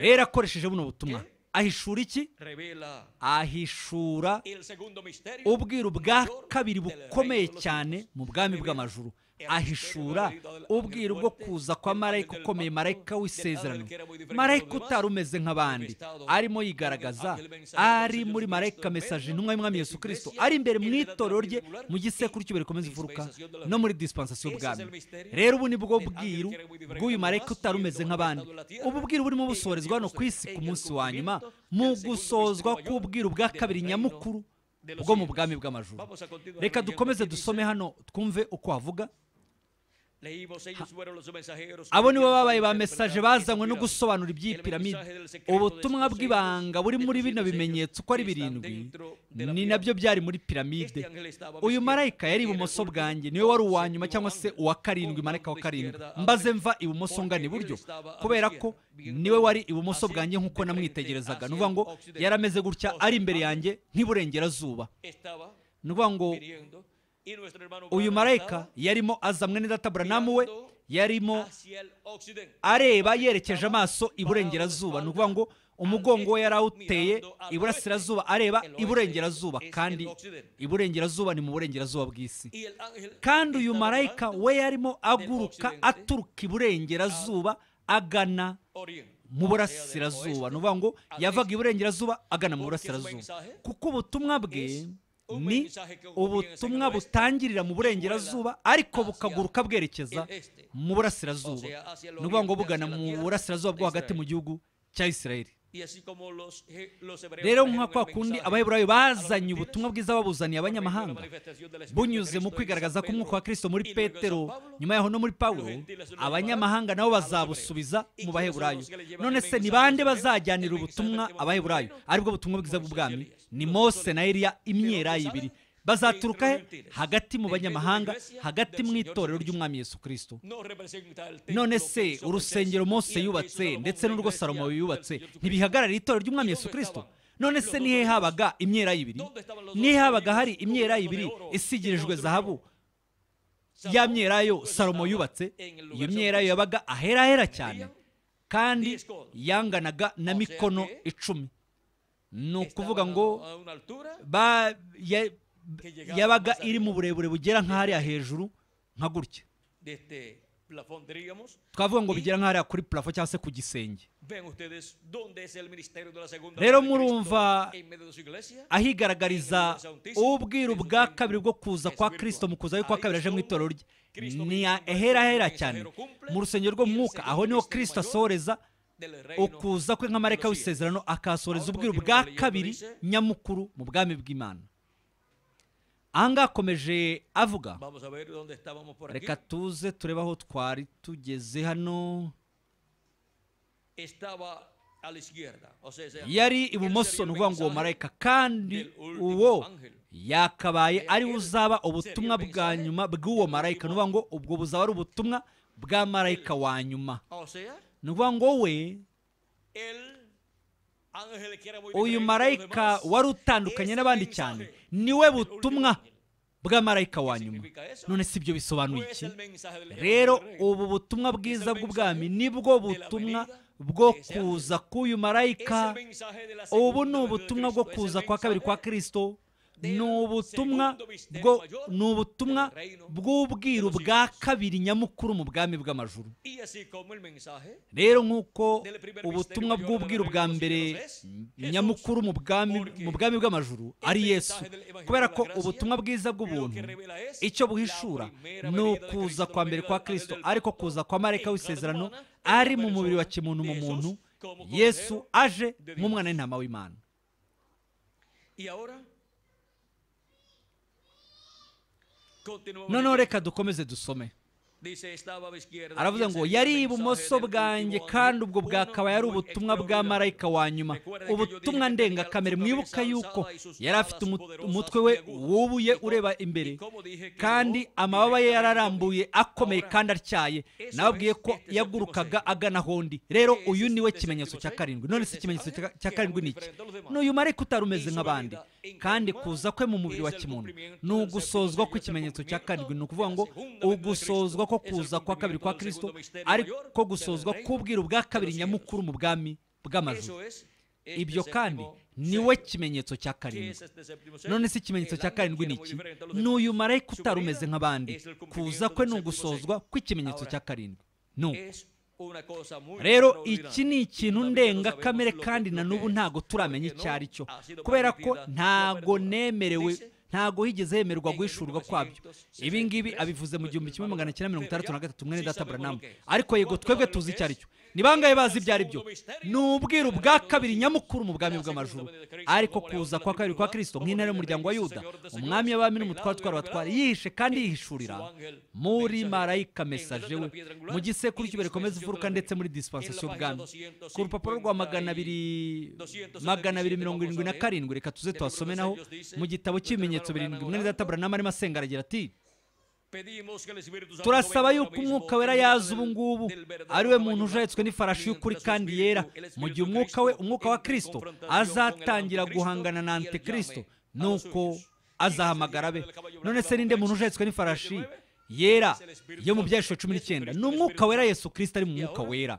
rero akoresheje buno butumwa ahishura iki ahishura ubwiru bwa kabiri bukomeye cyane mu bwami bw'amajuru ahishura ubwira ubwo kuza kwa marayika ukomeye marayika w'isezerano marayika utari umeze nk'abandi arimo yigaragaza ari muri marayika mesaje intumwa y'umwami yesu kirisito ari imbere mu itorero rye mu gisekuru cy'ubu rikomeza imfuruka no muri disipansasiyo y'ubwami rero ubu ni bwo bwiru bw'uyu marayika utari umeze nk'abandi ubu bwiru burimo busohorezwa hano ku isi ku munsi wa nyuma mu gusozwa k'ubwiru bwa kabiri nyamukuru bwo mu bwami bw'amajuru reka dukomeze dusome hano twumve uko avuga abo nibo babaye ba mesaje bazanywe no gusobanura iby'ipiramide ubutumwa bw'ibanga buri muri bino bimenyetso uko ari birindwi ni nabyo byari muri piramide uyu marayika yari ibumoso bwanjye niwe wari uwa nyuma cyangwa se uwa karindwi marayika wa karindwi mbaze mva ibumoso ngana iburyo kubera ko niwe wari ibumoso bwanjye nk'uko namwitegerezaga ni ngo yarameze gutya ari imbere yanjye nk'iburengerazuba ni ngo uyu marayika yarimo aza mwene data buranamu we yarimo areba yerekeje amaso iburengerazuba ni ukuvuga ngo umugongo we yari awuteye iburasirazuba areba iburengerazuba kandi iburengerazuba ni mu burengerazuba bw'isi kandi uyu marayika we yarimo aguruka aturuka iburengerazuba agana mu burasirazuba ni ukuvuga ngo yavaga iburengerazuba agana mu burasirazuba kuko ubutumwa bwe Oh ni oh ubutumwa butangirira mu burengerazuba ariko bukaguruka bwerekeza eh, mu burasirazuba ni ukuvuga ngo bugana mu burasirazuba bwo hagati mu gihugu cya israel rero kwa kundi abaheburayo bazanye ubutumwa bwiza babuzaniye abanyamahanga bunyuze mu kwigaragaza ko umwuka wa kirisito muri petero nyuma yaho no muri pawulo abanyamahanga nabo bazabusubiza mu baheburayo none se ni bande bazajyanira ubutumwa abaheburayo aribwo butumwa bwiza bw'ubwami ni mose na eliya imyera ibiri bazaturuka he hagati mu banyamahanga hagati mu itorero ry'umwami Yesu kirisito none se urusengero mose yubatse ndetse n'urwo salomo yubatse ntibihagararira itorero ry'umwami Yesu kirisito none se nihe habaga imyera ibiri nihe habaga hari imyera ibiri isigirijwe zahabu ya myera salomo yubatse iyo myera yabaga aherahera cyane kandi yanganaga na mikono icumi ni ukuvuga ngo yabaga iri mu burebure bugera nk'ahariya hejuru nka gutya twavuga ngo bigera nk'ahariya kuri purafo cyangwa se ku gisenge rero murumva ahigaragariza ubwiru bwa kabiri bwo kuza kwa kirisito mu kuza kwa kabiri aje mu itorero rye ni ahera hera cyane mu rusengero rwo mwuka aho niho kirisito asoreza ukuza kwe nk'amareka w'isezerano akasohoreza ubwiru bwa kabiri nyamukuru mu bwami bw'imana ahangaha akomeje avuga reka tuze turebe aho twari tugeze hano yari ibumoso ni ukuvuga ngo uwo marayika kandi uwo yakabaye eh, ariwe uzaba ubutumwa bwa nyuma bw'uwo marayika ni ukuvuga ngo ubwo buzaba ari ubutumwa bwa marayika wa nyuma ni ukuvuga ngo wowe uyu marayika wari utandukanye n'abandi cyane ni we butumwa bwa marayika wa nyuma none si ibyo bisobanuye iki rero ubu butumwa bwiza bw'ubwami nibwo butumwa bwo kuza k'uyu marayika ubu ni ubutumwa bwo kuza kwa kabiri kwa kirisito ni ubutumwa bwo ni ubutumwa bw'ubwiru bwa kabiri nyamukuru mu bwami bw'amajuru rero nk'uko ubutumwa bw'ubwiru bwa mbere nyamukuru mu bwami mu bwami bw'amajuru ari yesu kubera ko ubutumwa bwiza bw'ubuntu icyo buhishura ni ukuza kwa mbere kwa kirisito ariko kuza kwa marayika w'isezerano ari mu mubiri wa kimuntu mu muntu yesu aje nk'umwana w'intama w'imana noneho dukomeze dusome aravuga ngo yari ibumoso bwanjye kandi ubwo bwakaba yari ubutumwa bwa marayika wa nyuma ubutumwa ndengakamere mwibuka yuko yari afite umutwe we wubuye ureba imbere kandi amababa ye yararambuye akomeye kandi atyaye nababwiye ko yagurukaga agana ahondi rero uyu niwe kimenyetso cya karindwi none si ikimenyetso cya karindwi ni iki n'uyu marayika utari umeze nk'abandi kandi kuza kwe mu mubiri wa kimuntu ni ugusozwa kw'ikimenyetso cya karindwi ni ukuvuga ngo ugusozwa ko kuza kwa kabiri kwa kirisito ariko gusozwa k'ubwiru ubwa kabiri nyamukuru mu bwami bw'amazu ibyo kandi niwe kimenyetso cya karindwi none se ikimenyetso cya karindwi ni iki ni uyu marayika utari umeze nk'abandi kuza kwe ni ugusozwa kw'ikimenyetso cya karindwi ni uko rero iki ni ikintu ndengakamere kandi na n'ubu ntago turamenya icyo ari cyo kubera ko ntago nemerewe ntago higeze yemerwa guhishurwa kwabyo ibi abivuze mu gihumbi kimwe magana cyenda mirongo itandatu na gatatu mwene data buranamu ariko yego twebwe tuzi icyo ari cyo ni bangahe bazi ibyo ari byo ni ubwiru bwa kabiri nyamukuru mu bwami bw'amajuru ariko kuza kwa kabiri kwa kirisito nk'intare y'umuryango wa yuda umwami y'abami n'umutwara utwara abatwara yihishe kandi yihishurira muri marayika mesaje we mu gisekuru cy'imbere komeza ivuruka ndetse muri disipansasiyo bw'ami ku rupapuro rwa magana abiri magana abiri mirongo irindwi na karindwi reka tuze naho mu gitabo cy'ibimenyetso birindwi umwenda tabura n'amarimo asengera ati turasaba yuko umwuka wera yaza ubu ngubu ari we muntu ujahetswe n'ifarashi y'ukuri kandi yera mu gihe umwuka we umwuka wa Kristo azatangira guhangana na antikirisito nuko azahamagara be none se ninde muntu ujahetswe n'ifarashi yera yo mu byashusho cumi n'icyenda ni umwuka wera yesu Kristo ari mu mwuka wera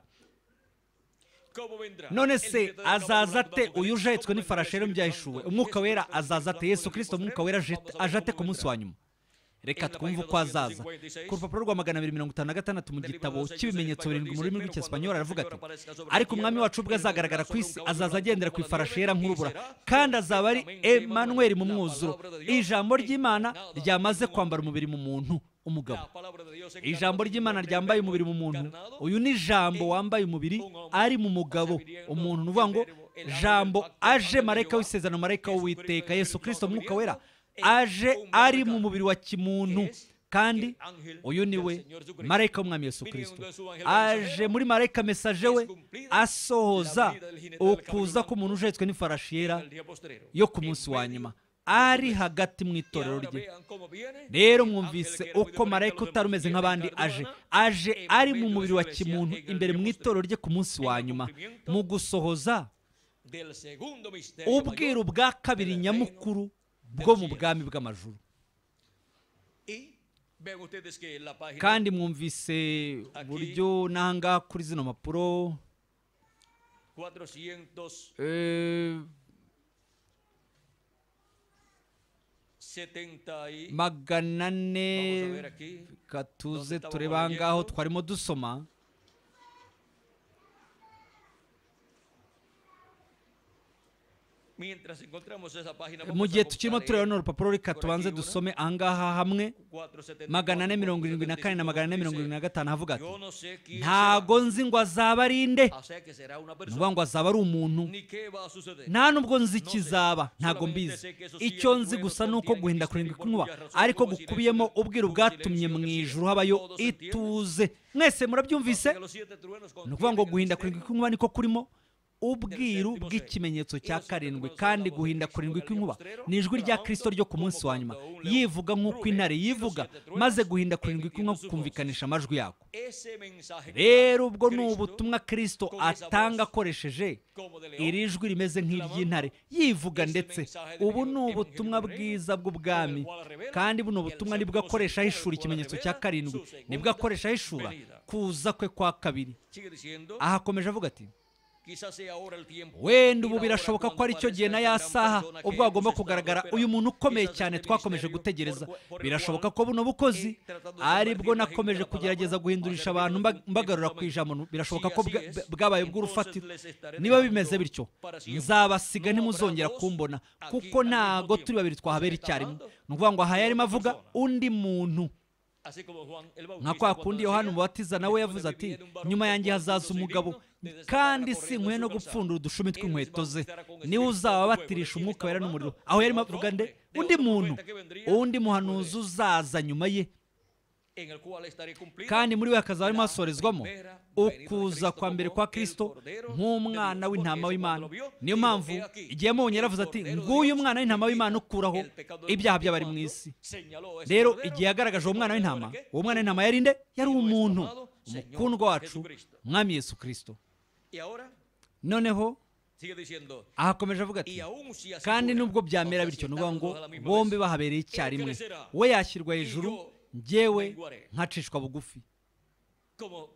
none se azazate ate uyu ujahetswe n'ifarashi yari mu byahishuwe umwuka wera azaza yesu Kristo umwuka wera ajate ate ku munsi wa nyuma reka twumve uko azaza ku rupapuro rwa magana abiri mirongo itanu na gatandatu mu gitabo cy'ibimenyetso birindwi mu rurimi rw'icyesipanyoli aravuga ati ariko umwami wacu ubwe azagaragara ku isi azaza agendera ku ifarashi yera nk'urubura kandi azaba ari Emmanuel mu mwuzuro ijambo ry'imana ryamaze kwambara umubiri mu muntu umugabo ijambo ry'imana ryambaye umubiri mu muntu uyu ni ijambo wambaye umubiri ari mu mugabo umuntu ni ngo jambo aje marayika w'isezerano marayika w'uwiteka yesu kirisito mwuka wera aje eh, oh, ari mu mubiri wa kimuntu kandi uyu ni we marayika w'umwami yesu kirisito aje muri marayika mesaje we asohoza ukuza k'umuntu ujetswe n'ifarashi yera yo ku munsi wa nyuma ari hagati mu itorero rye rero mwumvise uko marayika utari umeze nk'abandi aje aje ari mu mubiri wa kimuntu imbere mu itorero rye ku munsi wa nyuma mu gusohoza ubwiru bwa kabiri nyamukuru bwo mu bwami bw'amajuru kandi mwumvise uburyo nanga kuri zino mpapuro magana ane katuze tureba twarimo dusoma mientras encontramos esa página mu gihe tukirimo urupapuro reka tubanze dusome ahangaha hamwe magana ane mirongo irindwi na kane na magana ane mirongo irindwi na gatanu havuga ati ntago nzi ngo azaba ari nde nuvuga ngo azaba ari umuntu nta nubwo nzi ikizaba ntago mbizi icyo nzi gusa ni uko guhinda kurindwi kunywa ariko gukubiyemo ubwiru ubwatumye mu ijuru habayo ituze mwese murabyumvise ni ukuvuga ngo guhinda kurindwi kunywa niko kurimo ubwiru bw'ikimenyetso cya karindwi kandi guhinda kurindwi kw'inkuba ni ijwi rya kirisito ryo ku munsi wa nyuma yivuga nk'uko intare yivuga maze guhinda kurindwi kw'inkuba kumvikanisha amajwi yako rero ubwo ni ubutumwa kirisito atanga akoresheje iri jwi rimeze nk'iry'intare yivuga ndetse ubu ni ubutumwa bwiza bw'ubwami kandi buno butumwa nibwo akoresha ahishura ikimenyetso cya karindwi nibwo akoresha ahishura kuza kwe kwa kabiri aha akomeje avuga ati wenda ubu birashoboka ko aricyo gihe na ya saha ubwo hagomba kugaragara uyu muntu ukomeye cyane twakomeje gutegereza eh, birashoboka ko buno bukozi bwo nakomeje kugerageza guhindurisha abantu mbagarura ku ijambo birashoboka ko bwabaye bw'urufatiro niba bimeze bityo nzabasiga ntimuzongera kumbona kuko ntago turi babiri twahabera icyarimwe ni ukuvuga ngo aha yarimo avuga undi muntu nka kwa kundi yohani mubatiza nawe yavuze ati nyuma yanjye hazaza umugabo kandi si nkwiye no gupfundura udushumi tw'inkweto ze niwe uzaba batirisha umwuka wera n'umuriro aho yarimo avuga nde undi muntu undi muhanuzi uzaza nyuma ye kandi muri we hakazaba harimo hasorezwamo ukuza kwa mbere kwa kirisito nk'umwana w'intama w'imana niyo mpamvu igihe mubonye yaravuze ati nguyu umwana w'intama w'imana ukuraho ibyaha by'abari mu isi rero igihe yagaragaje uwo mwana w'intama uwo mwana w'intama yari nde yari umuntu umukundwa wacu mwami Yesu kirisito noneho ahakomeje avuga ati kandi nubwo byamera bityo ni ngo bombi bahabereye icyarimwe we yashyirwa hejuru ngewe nkacishwa bugufi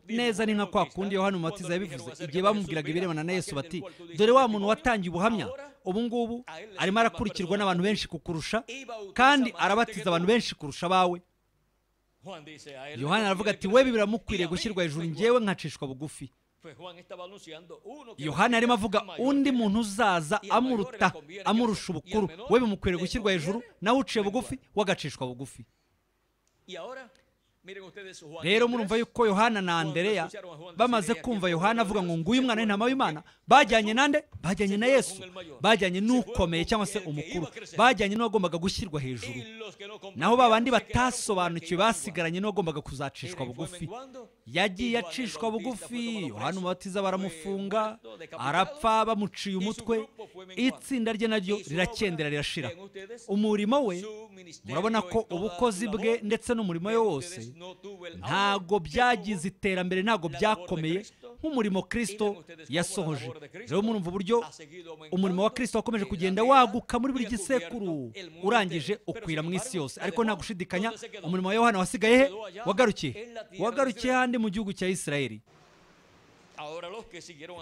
neza ni nka kwa kundi yohani matiza yabivuze igihe bamubwiraga ibirebana na yesu bati dore wa muntu watangiye ubuhamya ubu ngubu arimo arakurikirwa n'abantu benshi kukurusha kandi arabatiza abantu benshi kurusha abawe yohana aravuga ati we biramukwiriye gushyirwa hejuru njyewe nkacishwa bugufi Yohana arimo avuga undi muntu uzaza amuruta amurusha ubukuru we bimukwiriye gushyirwa hejuru nawe uciye bugufi wagacishwa bugufi rero murumva yuko yohana na andereya bamaze kumva yohana avuga ngo nguyu mwana w'intama w'imana bajyanye nande bajyanye na yesu bajyanye n'ukomeye cyangwa se umukuru bajyanye n'uwagombaga gushyirwa hejuru naho ba bandi batasobanukiwe basigaranye n'uwagombaga kuzacishwa bugufi yagiye acishwa bugufi hano ubatiza baramufunga arapfa bamuciye umutwe itsinda rye naryo rirakendera rirashira umurimo we murabona ko ubukozi bwe ndetse n'umurimo we wose ntabwo byagize iterambere ntabwo byakomeye nk'umurimo Kristo yasohoje rero murumva uburyo umurimo wa Kristo wakomeje kugenda waguka muri buri gisekuru urangije ukwira mu isi yose ariko nta gushidikanya umurimo wa yohana wasigaye he wagarukiye wagarukiye handi mu gihugu cya isirayeli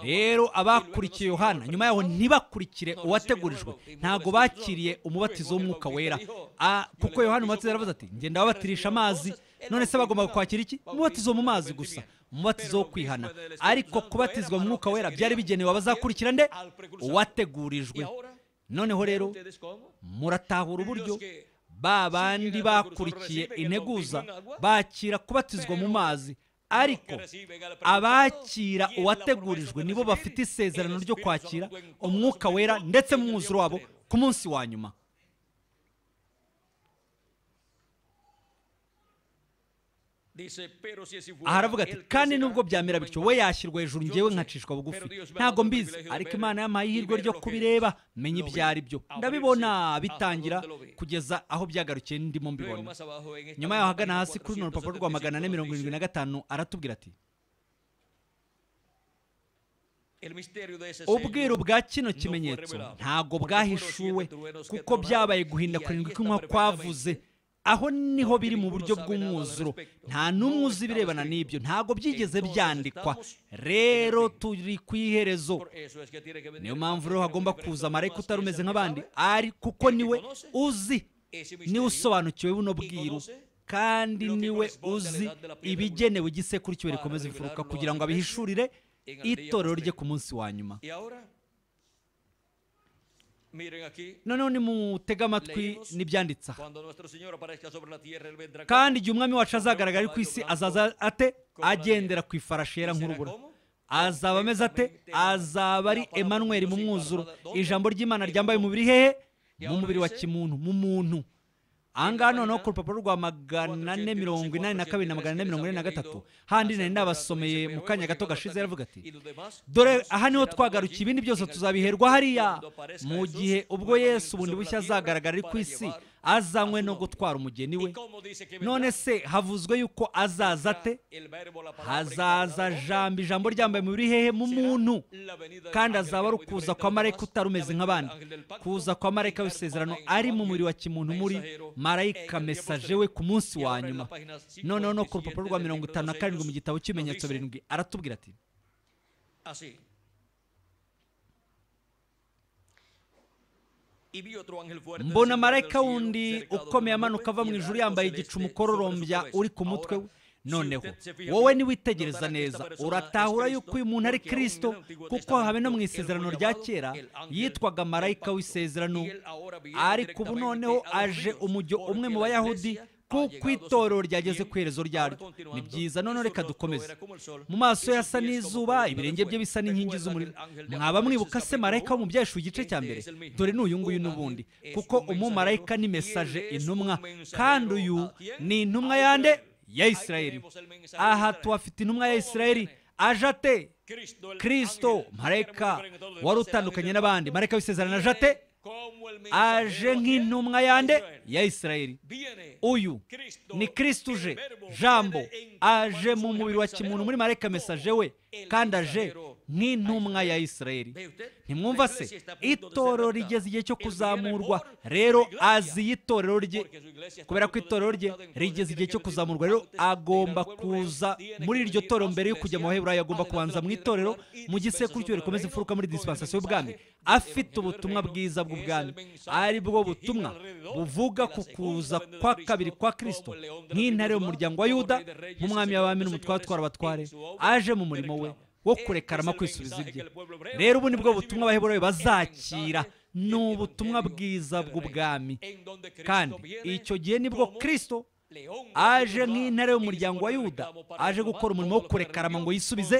rero abakurikiye yohana nyuma yaho ntibakurikire uwategurijwe ntabwo bakiriye umubatizo w'umwuka wera ah, kuko yohana umubatizo yaravuze ati ngenda babatirisha amazi none se bagomba kwakira iki umubatizo mu mazi gusa umubatizo wo kwihana ariko kubatizwa mwuka wera byari bigenewe abazakurikira nde uwategurijwe noneho rero muratahura uburyo ba bandi bakurikiye integuza bakira kubatizwa mu mazi ariko abakira uwategurijwe nibo bafite isezerano ryo kwakira umwuka wera ndetse mwuzuro wabo ku munsi wa nyuma aravuga ati kandi nubwo byamera bityo we yashyirwa hejuru ngewe nkacishwa bugufi ntabwo mbizi ariko imana y’amahirwe ryo kubireba menya ibyo ari byo ndabibona bitangira kugeza aho byagarukiye ndimo mbibona nyuma yaho ahagana hasi kuri runo rupapuro rwa magana ane mirongo irindwi na gatanu aratubwira ati ubwiru bwa kino kimenyetso ntabwo bwahishuwe kuko byabaye guhinda kurindwi kw'inkwa kwavuze aho niho biri mu buryo bw'umwuzuro nta n'umwe birebana n'ibyo ntabwo byigeze byandikwa rero turi ku iherezo niyo mpamvu rero hagomba kuza amareka utari umeze nk'abandi ari kuko niwe uzi niwe usobanukiwe buno bwiru kandi niwe uzi ibigenewe igisekuru kiwe rikomeza imfuruka kugira ngo abihishurire itorero rye ku munsi wa nyuma noneho mutega amatwi n'ibyanditse aha kandi igihe umwami wacu azagaragara ari ku isi azaza ate agendera ku ifarashi yera nk'urubura azaba ameze ate azaba ari Emmanuel mu mwuzuro ijambo ry'imana ryambaye umubiri hehe mu mubiri wa kimuntu mu muntu aha ngaha noneho ku rupapuro rwa magana ane mirongo inani na kabiri na magana ane mirongo ine na gatatu handi nari nabasomeye mu kanya gato gashize aravuga ati dore aha niho twagarukiye ibindi byose tuzabiherwa hariya mu gihe ubwo yesu bundi bushya azagaragara ari ku isi azanywe no gutwara umugeni we none se havuzwe yuko azaza ate hazaza jambo ijambo ryambaye muri hehe mu muntu kandi azaba ari ukuza kwa marayika utarumeze nk'abandi kuza kwa marayika w'isezerano ari mu muri wa kimuntu muri marayika mesaje we ku munsi wa nyuma noneho no ku rupapuro rwa mirongo itanu na karindwi mu gitabo cy'ibimenyetso birindwi aratubwira ati mbona marayika wundi ukomeye amanuka ava mu ijuru yambaye igicu umukororombya uri ku mutwe we noneho wowe niwitegereza neza uratahura yuko uyu muntu ari Kristo kuko habe no mu isezerano rya kera yitwaga marayika w'isezerano ariko ubu noneho aje umujyo umwe mu bayahudi kuko itorero ryageze ku iherezo ryaryo ni byiza none reka dukomeze mu maso ye asa n'izuba ibirenge bye bisa n'inkingi z'umuriro mwaba mwibuka se marayika w'umubyeshi igice cya mbere dore ni uyu nguyu n'ubundi kuko umumarayika ni mesaje intumwa kandi uyu ni intumwa yande ya isirayeli aha tuhafite intumwa ya isirayeli ajate ate kirisito marayika wari utandukanye n'abandi marayika w'isezerano ajate aje nk'intumwa yande ya isirayeli uyu ni kristu je jambo aje mu mubiri wa kimuntu muri mareka mesaje we kandi aje nk'intumwa ya isirayeli ntimwumva se itorero rigeze igihe cyo kuzamurwa rero azi itorero rye kubera ko itorero rye rigeze igihe cyo kuzamurwa rero agomba kuza muri iryo torero mbere yo kujya mu baheburayi agomba kubanza mu itorero mu gisekuru cyo rikomeza imfuruka muri disipansasiyo y'ubwami afite ubutumwa bwiza bw'ubwami ari bwo butumwa buvuga ku kuza kwa kabiri kwa Kristo nk'intare mu muryango wa yuda nk'umwami w'abami n'umutware utwara abatware aje mu murimo we wo kurekarama kwisubiza ibye rero ubu nibwo butumwa abaheburayo bazakira ni ubutumwa bwiza bw'ubwami kandi icyo gihe nibwo kirisito aje nk'intare y'umuryango wa yuda aje gukora umurimo wo kurekarama ngo yisubize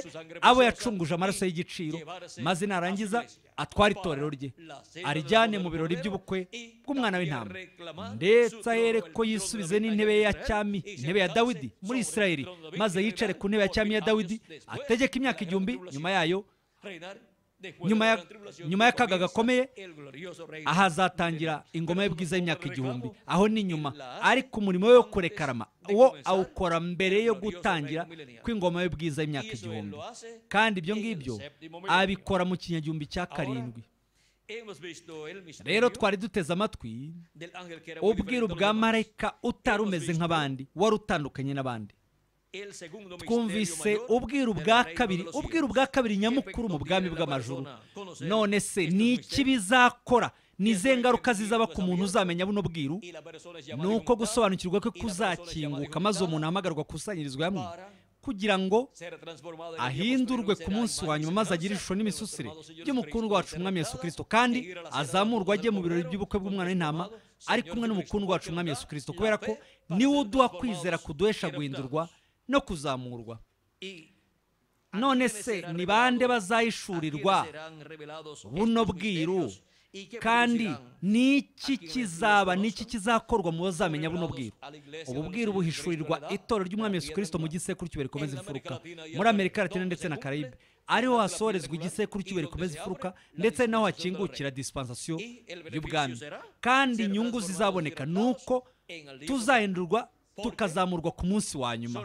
abo yacunguje amaraso y'igiciro maze narangiza atwara itorero rye arijyane mu birori by'ubukwe bw'umwana w'intama ndetse ahere ko yisubize n'intebe ya cyami intebe ya dawidi muri isirayeli maze yicare ku ntebe ya cyami ya dawidi ategeka imyaka igihumbi nyuma yayo nyuma y'akaga gakomeye ahazatangira ingoma y'ubwiza y'imyaka igihumbi aho ni nyuma ariko umurimo we wo kurekarama wo awukora mbere yo gutangira kw'ingoma y'ubwiza y'imyaka igihumbi kandi ibyo ngibyo abikora mu kinyagihumbi cya karindwi rero twari duteze amatwi ubwiru bwa marayika utari umeze nk'abandi wari utandukanye n'abandi twumvise ubwiru bwa kabiri ubwiru bwa kabiri nyamukuru mu bwami bw'amajuru none se ni iki bizakora ni ngaruka zizaba ku muntu uzamenya buno bwiru ni uko gusobanukirwa kwe kuzakinguka maze umuntu ahamagarwa akusanyirizwa hamwe kugira ngo ahindurwe ku munsi wa nyuma maze agire ishusho n'imisusire by'umukungu wacu umwami Yesu kirisito kandi azamurwa ajye mu birori by'ubukwe bw'umwana w'intama ari kumwe n'umukungu wacu umwami Yesu kirisito kubera ko niwe uduha kwizera kuduhesha guhindurwa no kuzamurwa none se ni bande bazayishurirwa buno bwiru kandi iki kizaba ni iki kizakorwa mu bazamenya buno bwiru ubu bwiru buhishurirwa itorero ry'umwami Yesu kirisito mu gisekuru cy'iwe rikomeza imfuruka muri amerika latina ndetse na carayibe ariho hasorezwa igisekuru cy'iwe rikomeza imfuruka ndetse naho hakingukira disipansasiyo y'ubwami kandi inyungu zizaboneka ni uko tuzahindurwa tukazamurwa ku munsi wa nyuma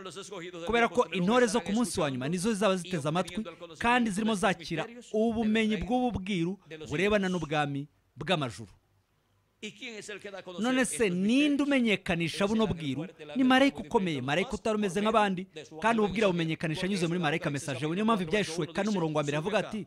kubera ko intore zo ku munsi wa nyuma nizo zizaba ziteze amatwi kandi zirimo zakira ubumenyi bw'ububwiru burebana n'ubwami bw'amajuru none se ninde umenyekanisha buno bwiru ni marayika ukomeye marayika utari umeze nk'abandi kandi ubwira bumenyekanisha anyuze muri marayika mesaje niyo mpamvu ibyayishuwe kandi umurongo wa mbere avuga ati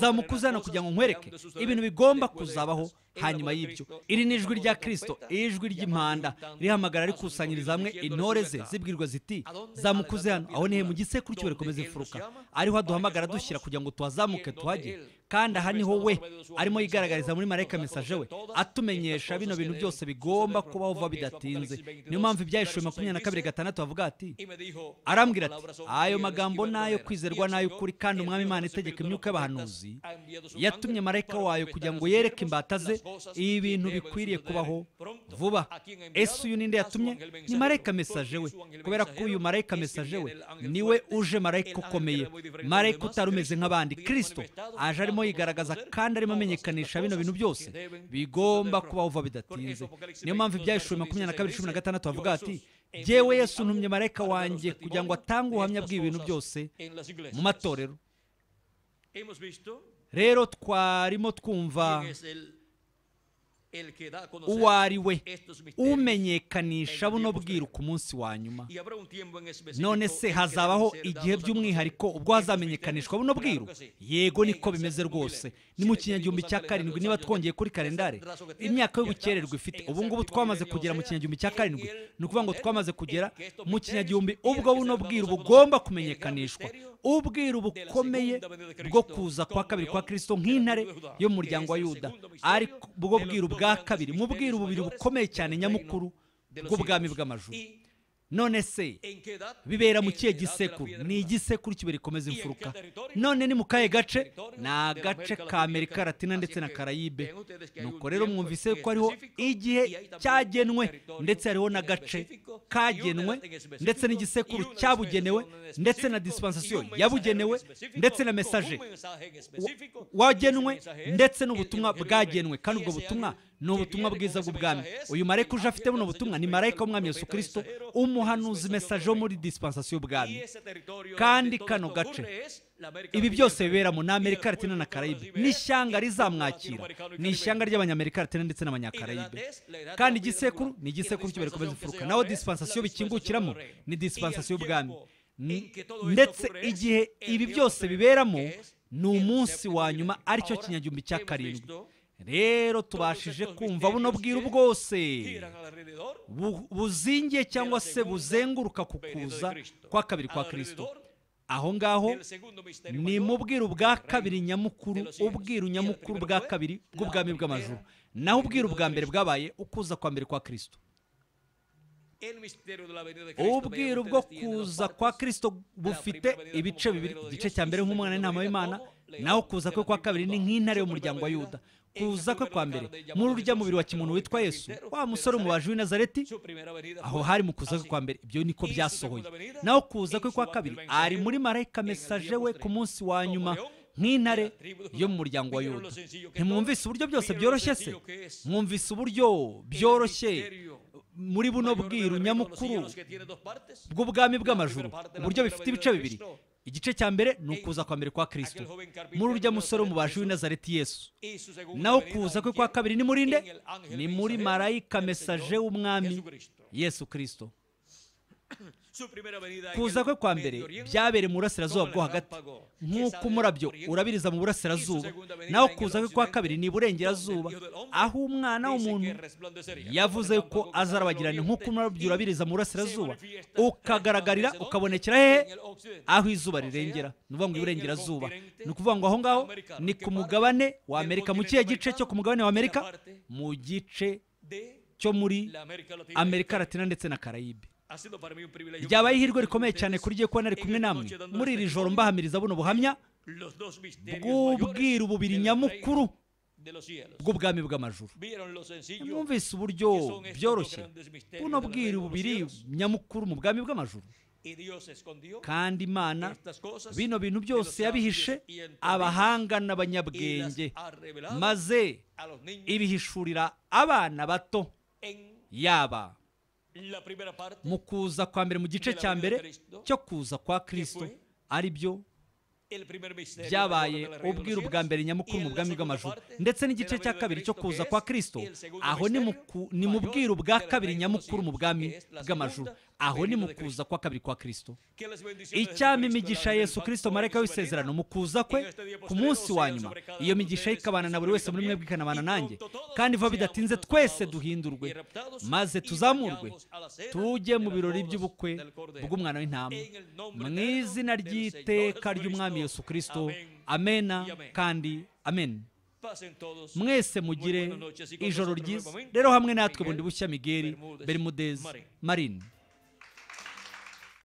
zamukuzana uzana kugira ngo nkwereke ibintu bigomba kuzabaho hanyuma y'ibyo iri ni ijwi rya Kristo ijwi ry'impanda rihamagara rikusanyiriza hamwe intore ze zibwirwa ziti zamukuze hano aho nihe mu gisekuru cyo rikomeza ifuruka ariho aduhamagara dushyira kugira ngo tuhazamuke tuhage kandi aha niho we arimo yigaragariza muri marayika mesaje we atumenyesha bino bintu byose bigomba kubaho vuba bidatinze niyo mpamvu ibyayishuwe makumyabiri na kabiri gatandatu bavuga ati arambwira ati ayo magambo nayo kwizerwa nayo ukuri kandi umwami imana itegeka imyuka y'abahanuzi yatumye marayika wayo kugira ngo yereke imbata ze ibi bintu bikwiriye kubaho vuba ese uyu ninde yatumye ni marayika mesaje we kubera ko uyu marayika mesaje we niwe uje marayika ukomeye marayika utari umeze nk'abandi kirisito aje arimo yigaragaza kandi arimo amenyekanisha bino bintu byose bigomba kubaho vuba bidatinze niyo mpamvu ibyahishuriwe makumyabiri na kabiri cumi na gatandatu havuga ati yewe yesu ntumye marayika wanjye kugira ngo atange ubuhamya bw'ibintu byose mu matorero rero twarimo twumva uwo we umenyekanisha buno bwiru ku munsi wa nyuma none se hazabaho igihe by'umwihariko ubwo hazamenyekanishwa buno bwiru yego niko bimeze rwose ni mu kinyagihumbi cya karindwi niba twongeye kuri kalendari imyaka y'ubukererwe ifite ubu ngubu twamaze kugera mu kinyagihumbi cya karindwi ni ukuvuga ngo twamaze kugera mu kinyagihumbi ubwo buno bwiru bugomba kumenyekanishwa ubwiru bukomeye bwo kuza kwa kabiri kwa kirisito nk'intare y'umuryango wa yuda ariko ubwo bwiru bwa bwa kabiri mubwira ububiri bukomeye cyane nyamukuru bw'ubwami bw'amajuru none se bibera mu kihe gisekuru ni igisekuru kibera ikomeza imfuruka none ni mu kahe gace ni agace ka amerika latina ndetse na karayibe nuko rero mwumvise ko hariho igihe cyagenwe ndetse hariho n'agace kagenwe ndetse n'igisekuru cyabugenewe ndetse na disipansasiyo yabugenewe ndetse na mesaje wagenwe ndetse n'ubutumwa bwagenwe kandi ubwo butumwa ni ubutumwa bwiza bw'ubwami uyu marayika uje afite buno butumwa ni marayika w'umwami Yesu kirisito umuhanuzi mesaje wo muri disipansasiyo y'ubwami kandi kano gace ibi byose bibera mu ni amerika latina na karayibe n'ishyanga rizamwakira ni ishyanga ry'abanyamerika latina ndetse n'abanyakarayibe kandi igisekuru ni igisekuru cy'ibere kubeza imfuruka naho disipansasiyo bikingukiramo ni disipansasiyo y'ubwami ndetse igihe ibi byose biberamo ni umunsi wa nyuma aricyo kinyagihumbi cya karindwi rero tubashije kumva buno bwira bwose buzingiye cyangwa se buzenguruka ku kuza kwa kabiri kwa kirisito aho ngaho ni mu bwiru bwa kabiri nyamukuru ubwiru nyamukuru bwa kabiri bw'ubwami bw'amajuru naho ubwiru bwa mbere bwabaye ukuza kwa mbere kwa kirisito ubwiru bwo kuza kwa kirisito bufite ibice bibiri igice cya mbere nk'umwana n'intama w'imana naho kuza kwe kwa kabiri ni nk'intare y'umuryango wa yuda kuza kwe kwa mbere muri urya mubiri wa kimuntu witwa yesu wa musore umubaji w'i nazareti aho hari mu kuza kwe kwa mbere ibyo niko byasohoye naho kuza kwe kwa kabiri ari muri marayika mesaje we ku munsi wa nyuma nk'intare yo mu muryango wa yuda ntimwumvise uburyo byose byoroshye se mwumvise uburyo byoroshye muri buno bwiru nyamukuru bw'ubwami bw'amajuru uburyo bifite ibice bibiri igice cya mbere ni eh, ukuza kwa mbere kwa kirisito muri urya musore w'umubaji w'i nazareti yesu naho kuza kwe kwa kabiri ni nde ni muri marayika mesaje w'umwami yesu kristo kuza kwe kwa mbere byabereye mu burasirazuba bwo hagati nk'uko umurabyo urabiriza mu burasirazuba naho kuza kwe kwa kabiri ni iburengerazuba aho umwana w'umuntu yavuze ko azarabagirana nk'uko umurabyo urabiriza mu burasirazuba ukagaragarira ukabonekera hehe aho izuba rirengera ni ukuvuga ngo iburengerazuba ni ukuvuga ngo aho ngaho ni ku mugabane wa amerika mu kihe gice cyo ku mugabane wa amerika mu gice cyo muri amerika e latina ndetse na Karayibe byabaye ihirwe rikomeye cyane kuri gihe kubona ari kumwe namwe muri iri joro mbahamiriza buno buhamya bw'ubwira ububiri nyamukuru bw'ubwami bw'amajuru mwumvise uburyo byoroshye buno bwira ububiri nyamukuru mu bwami bw'amajuru kandi imana bino bintu byose yabihishe abahanga n'abanyabwenge maze ibihishurira abana bato yaba mu kuza kwa mbere mu gice cya mbere cyo kuza kwa kirisito ari byo byabaye ubwiru ubwa mbere nyamukuru mu bwami bw'amajuru ndetse n'igice cya kabiri cyo kuza kwa kirisito aho ni mu bwiru bwa kabiri nyamukuru mu bwami bw'amajuru aho ni mu kuza kwa kabiri kwa Kristo icyama imigisha yesu Kristo mareka w'isezerano mu kuza kwe ku munsi wa nyuma iyo migisha ikabana na buri wese muri mwe ikanabana nanjye kandi vuba bidatinze twese duhindurwe maze tuzamurwe tujye mu birori by'ubukwe bw'umwana w'intama mu izina ry'iteka ry'umwami yesu Kristo amena kandi amena mwese mugire ijoro ryiza rero hamwe natwe bundi bushya migeri berimudezi marine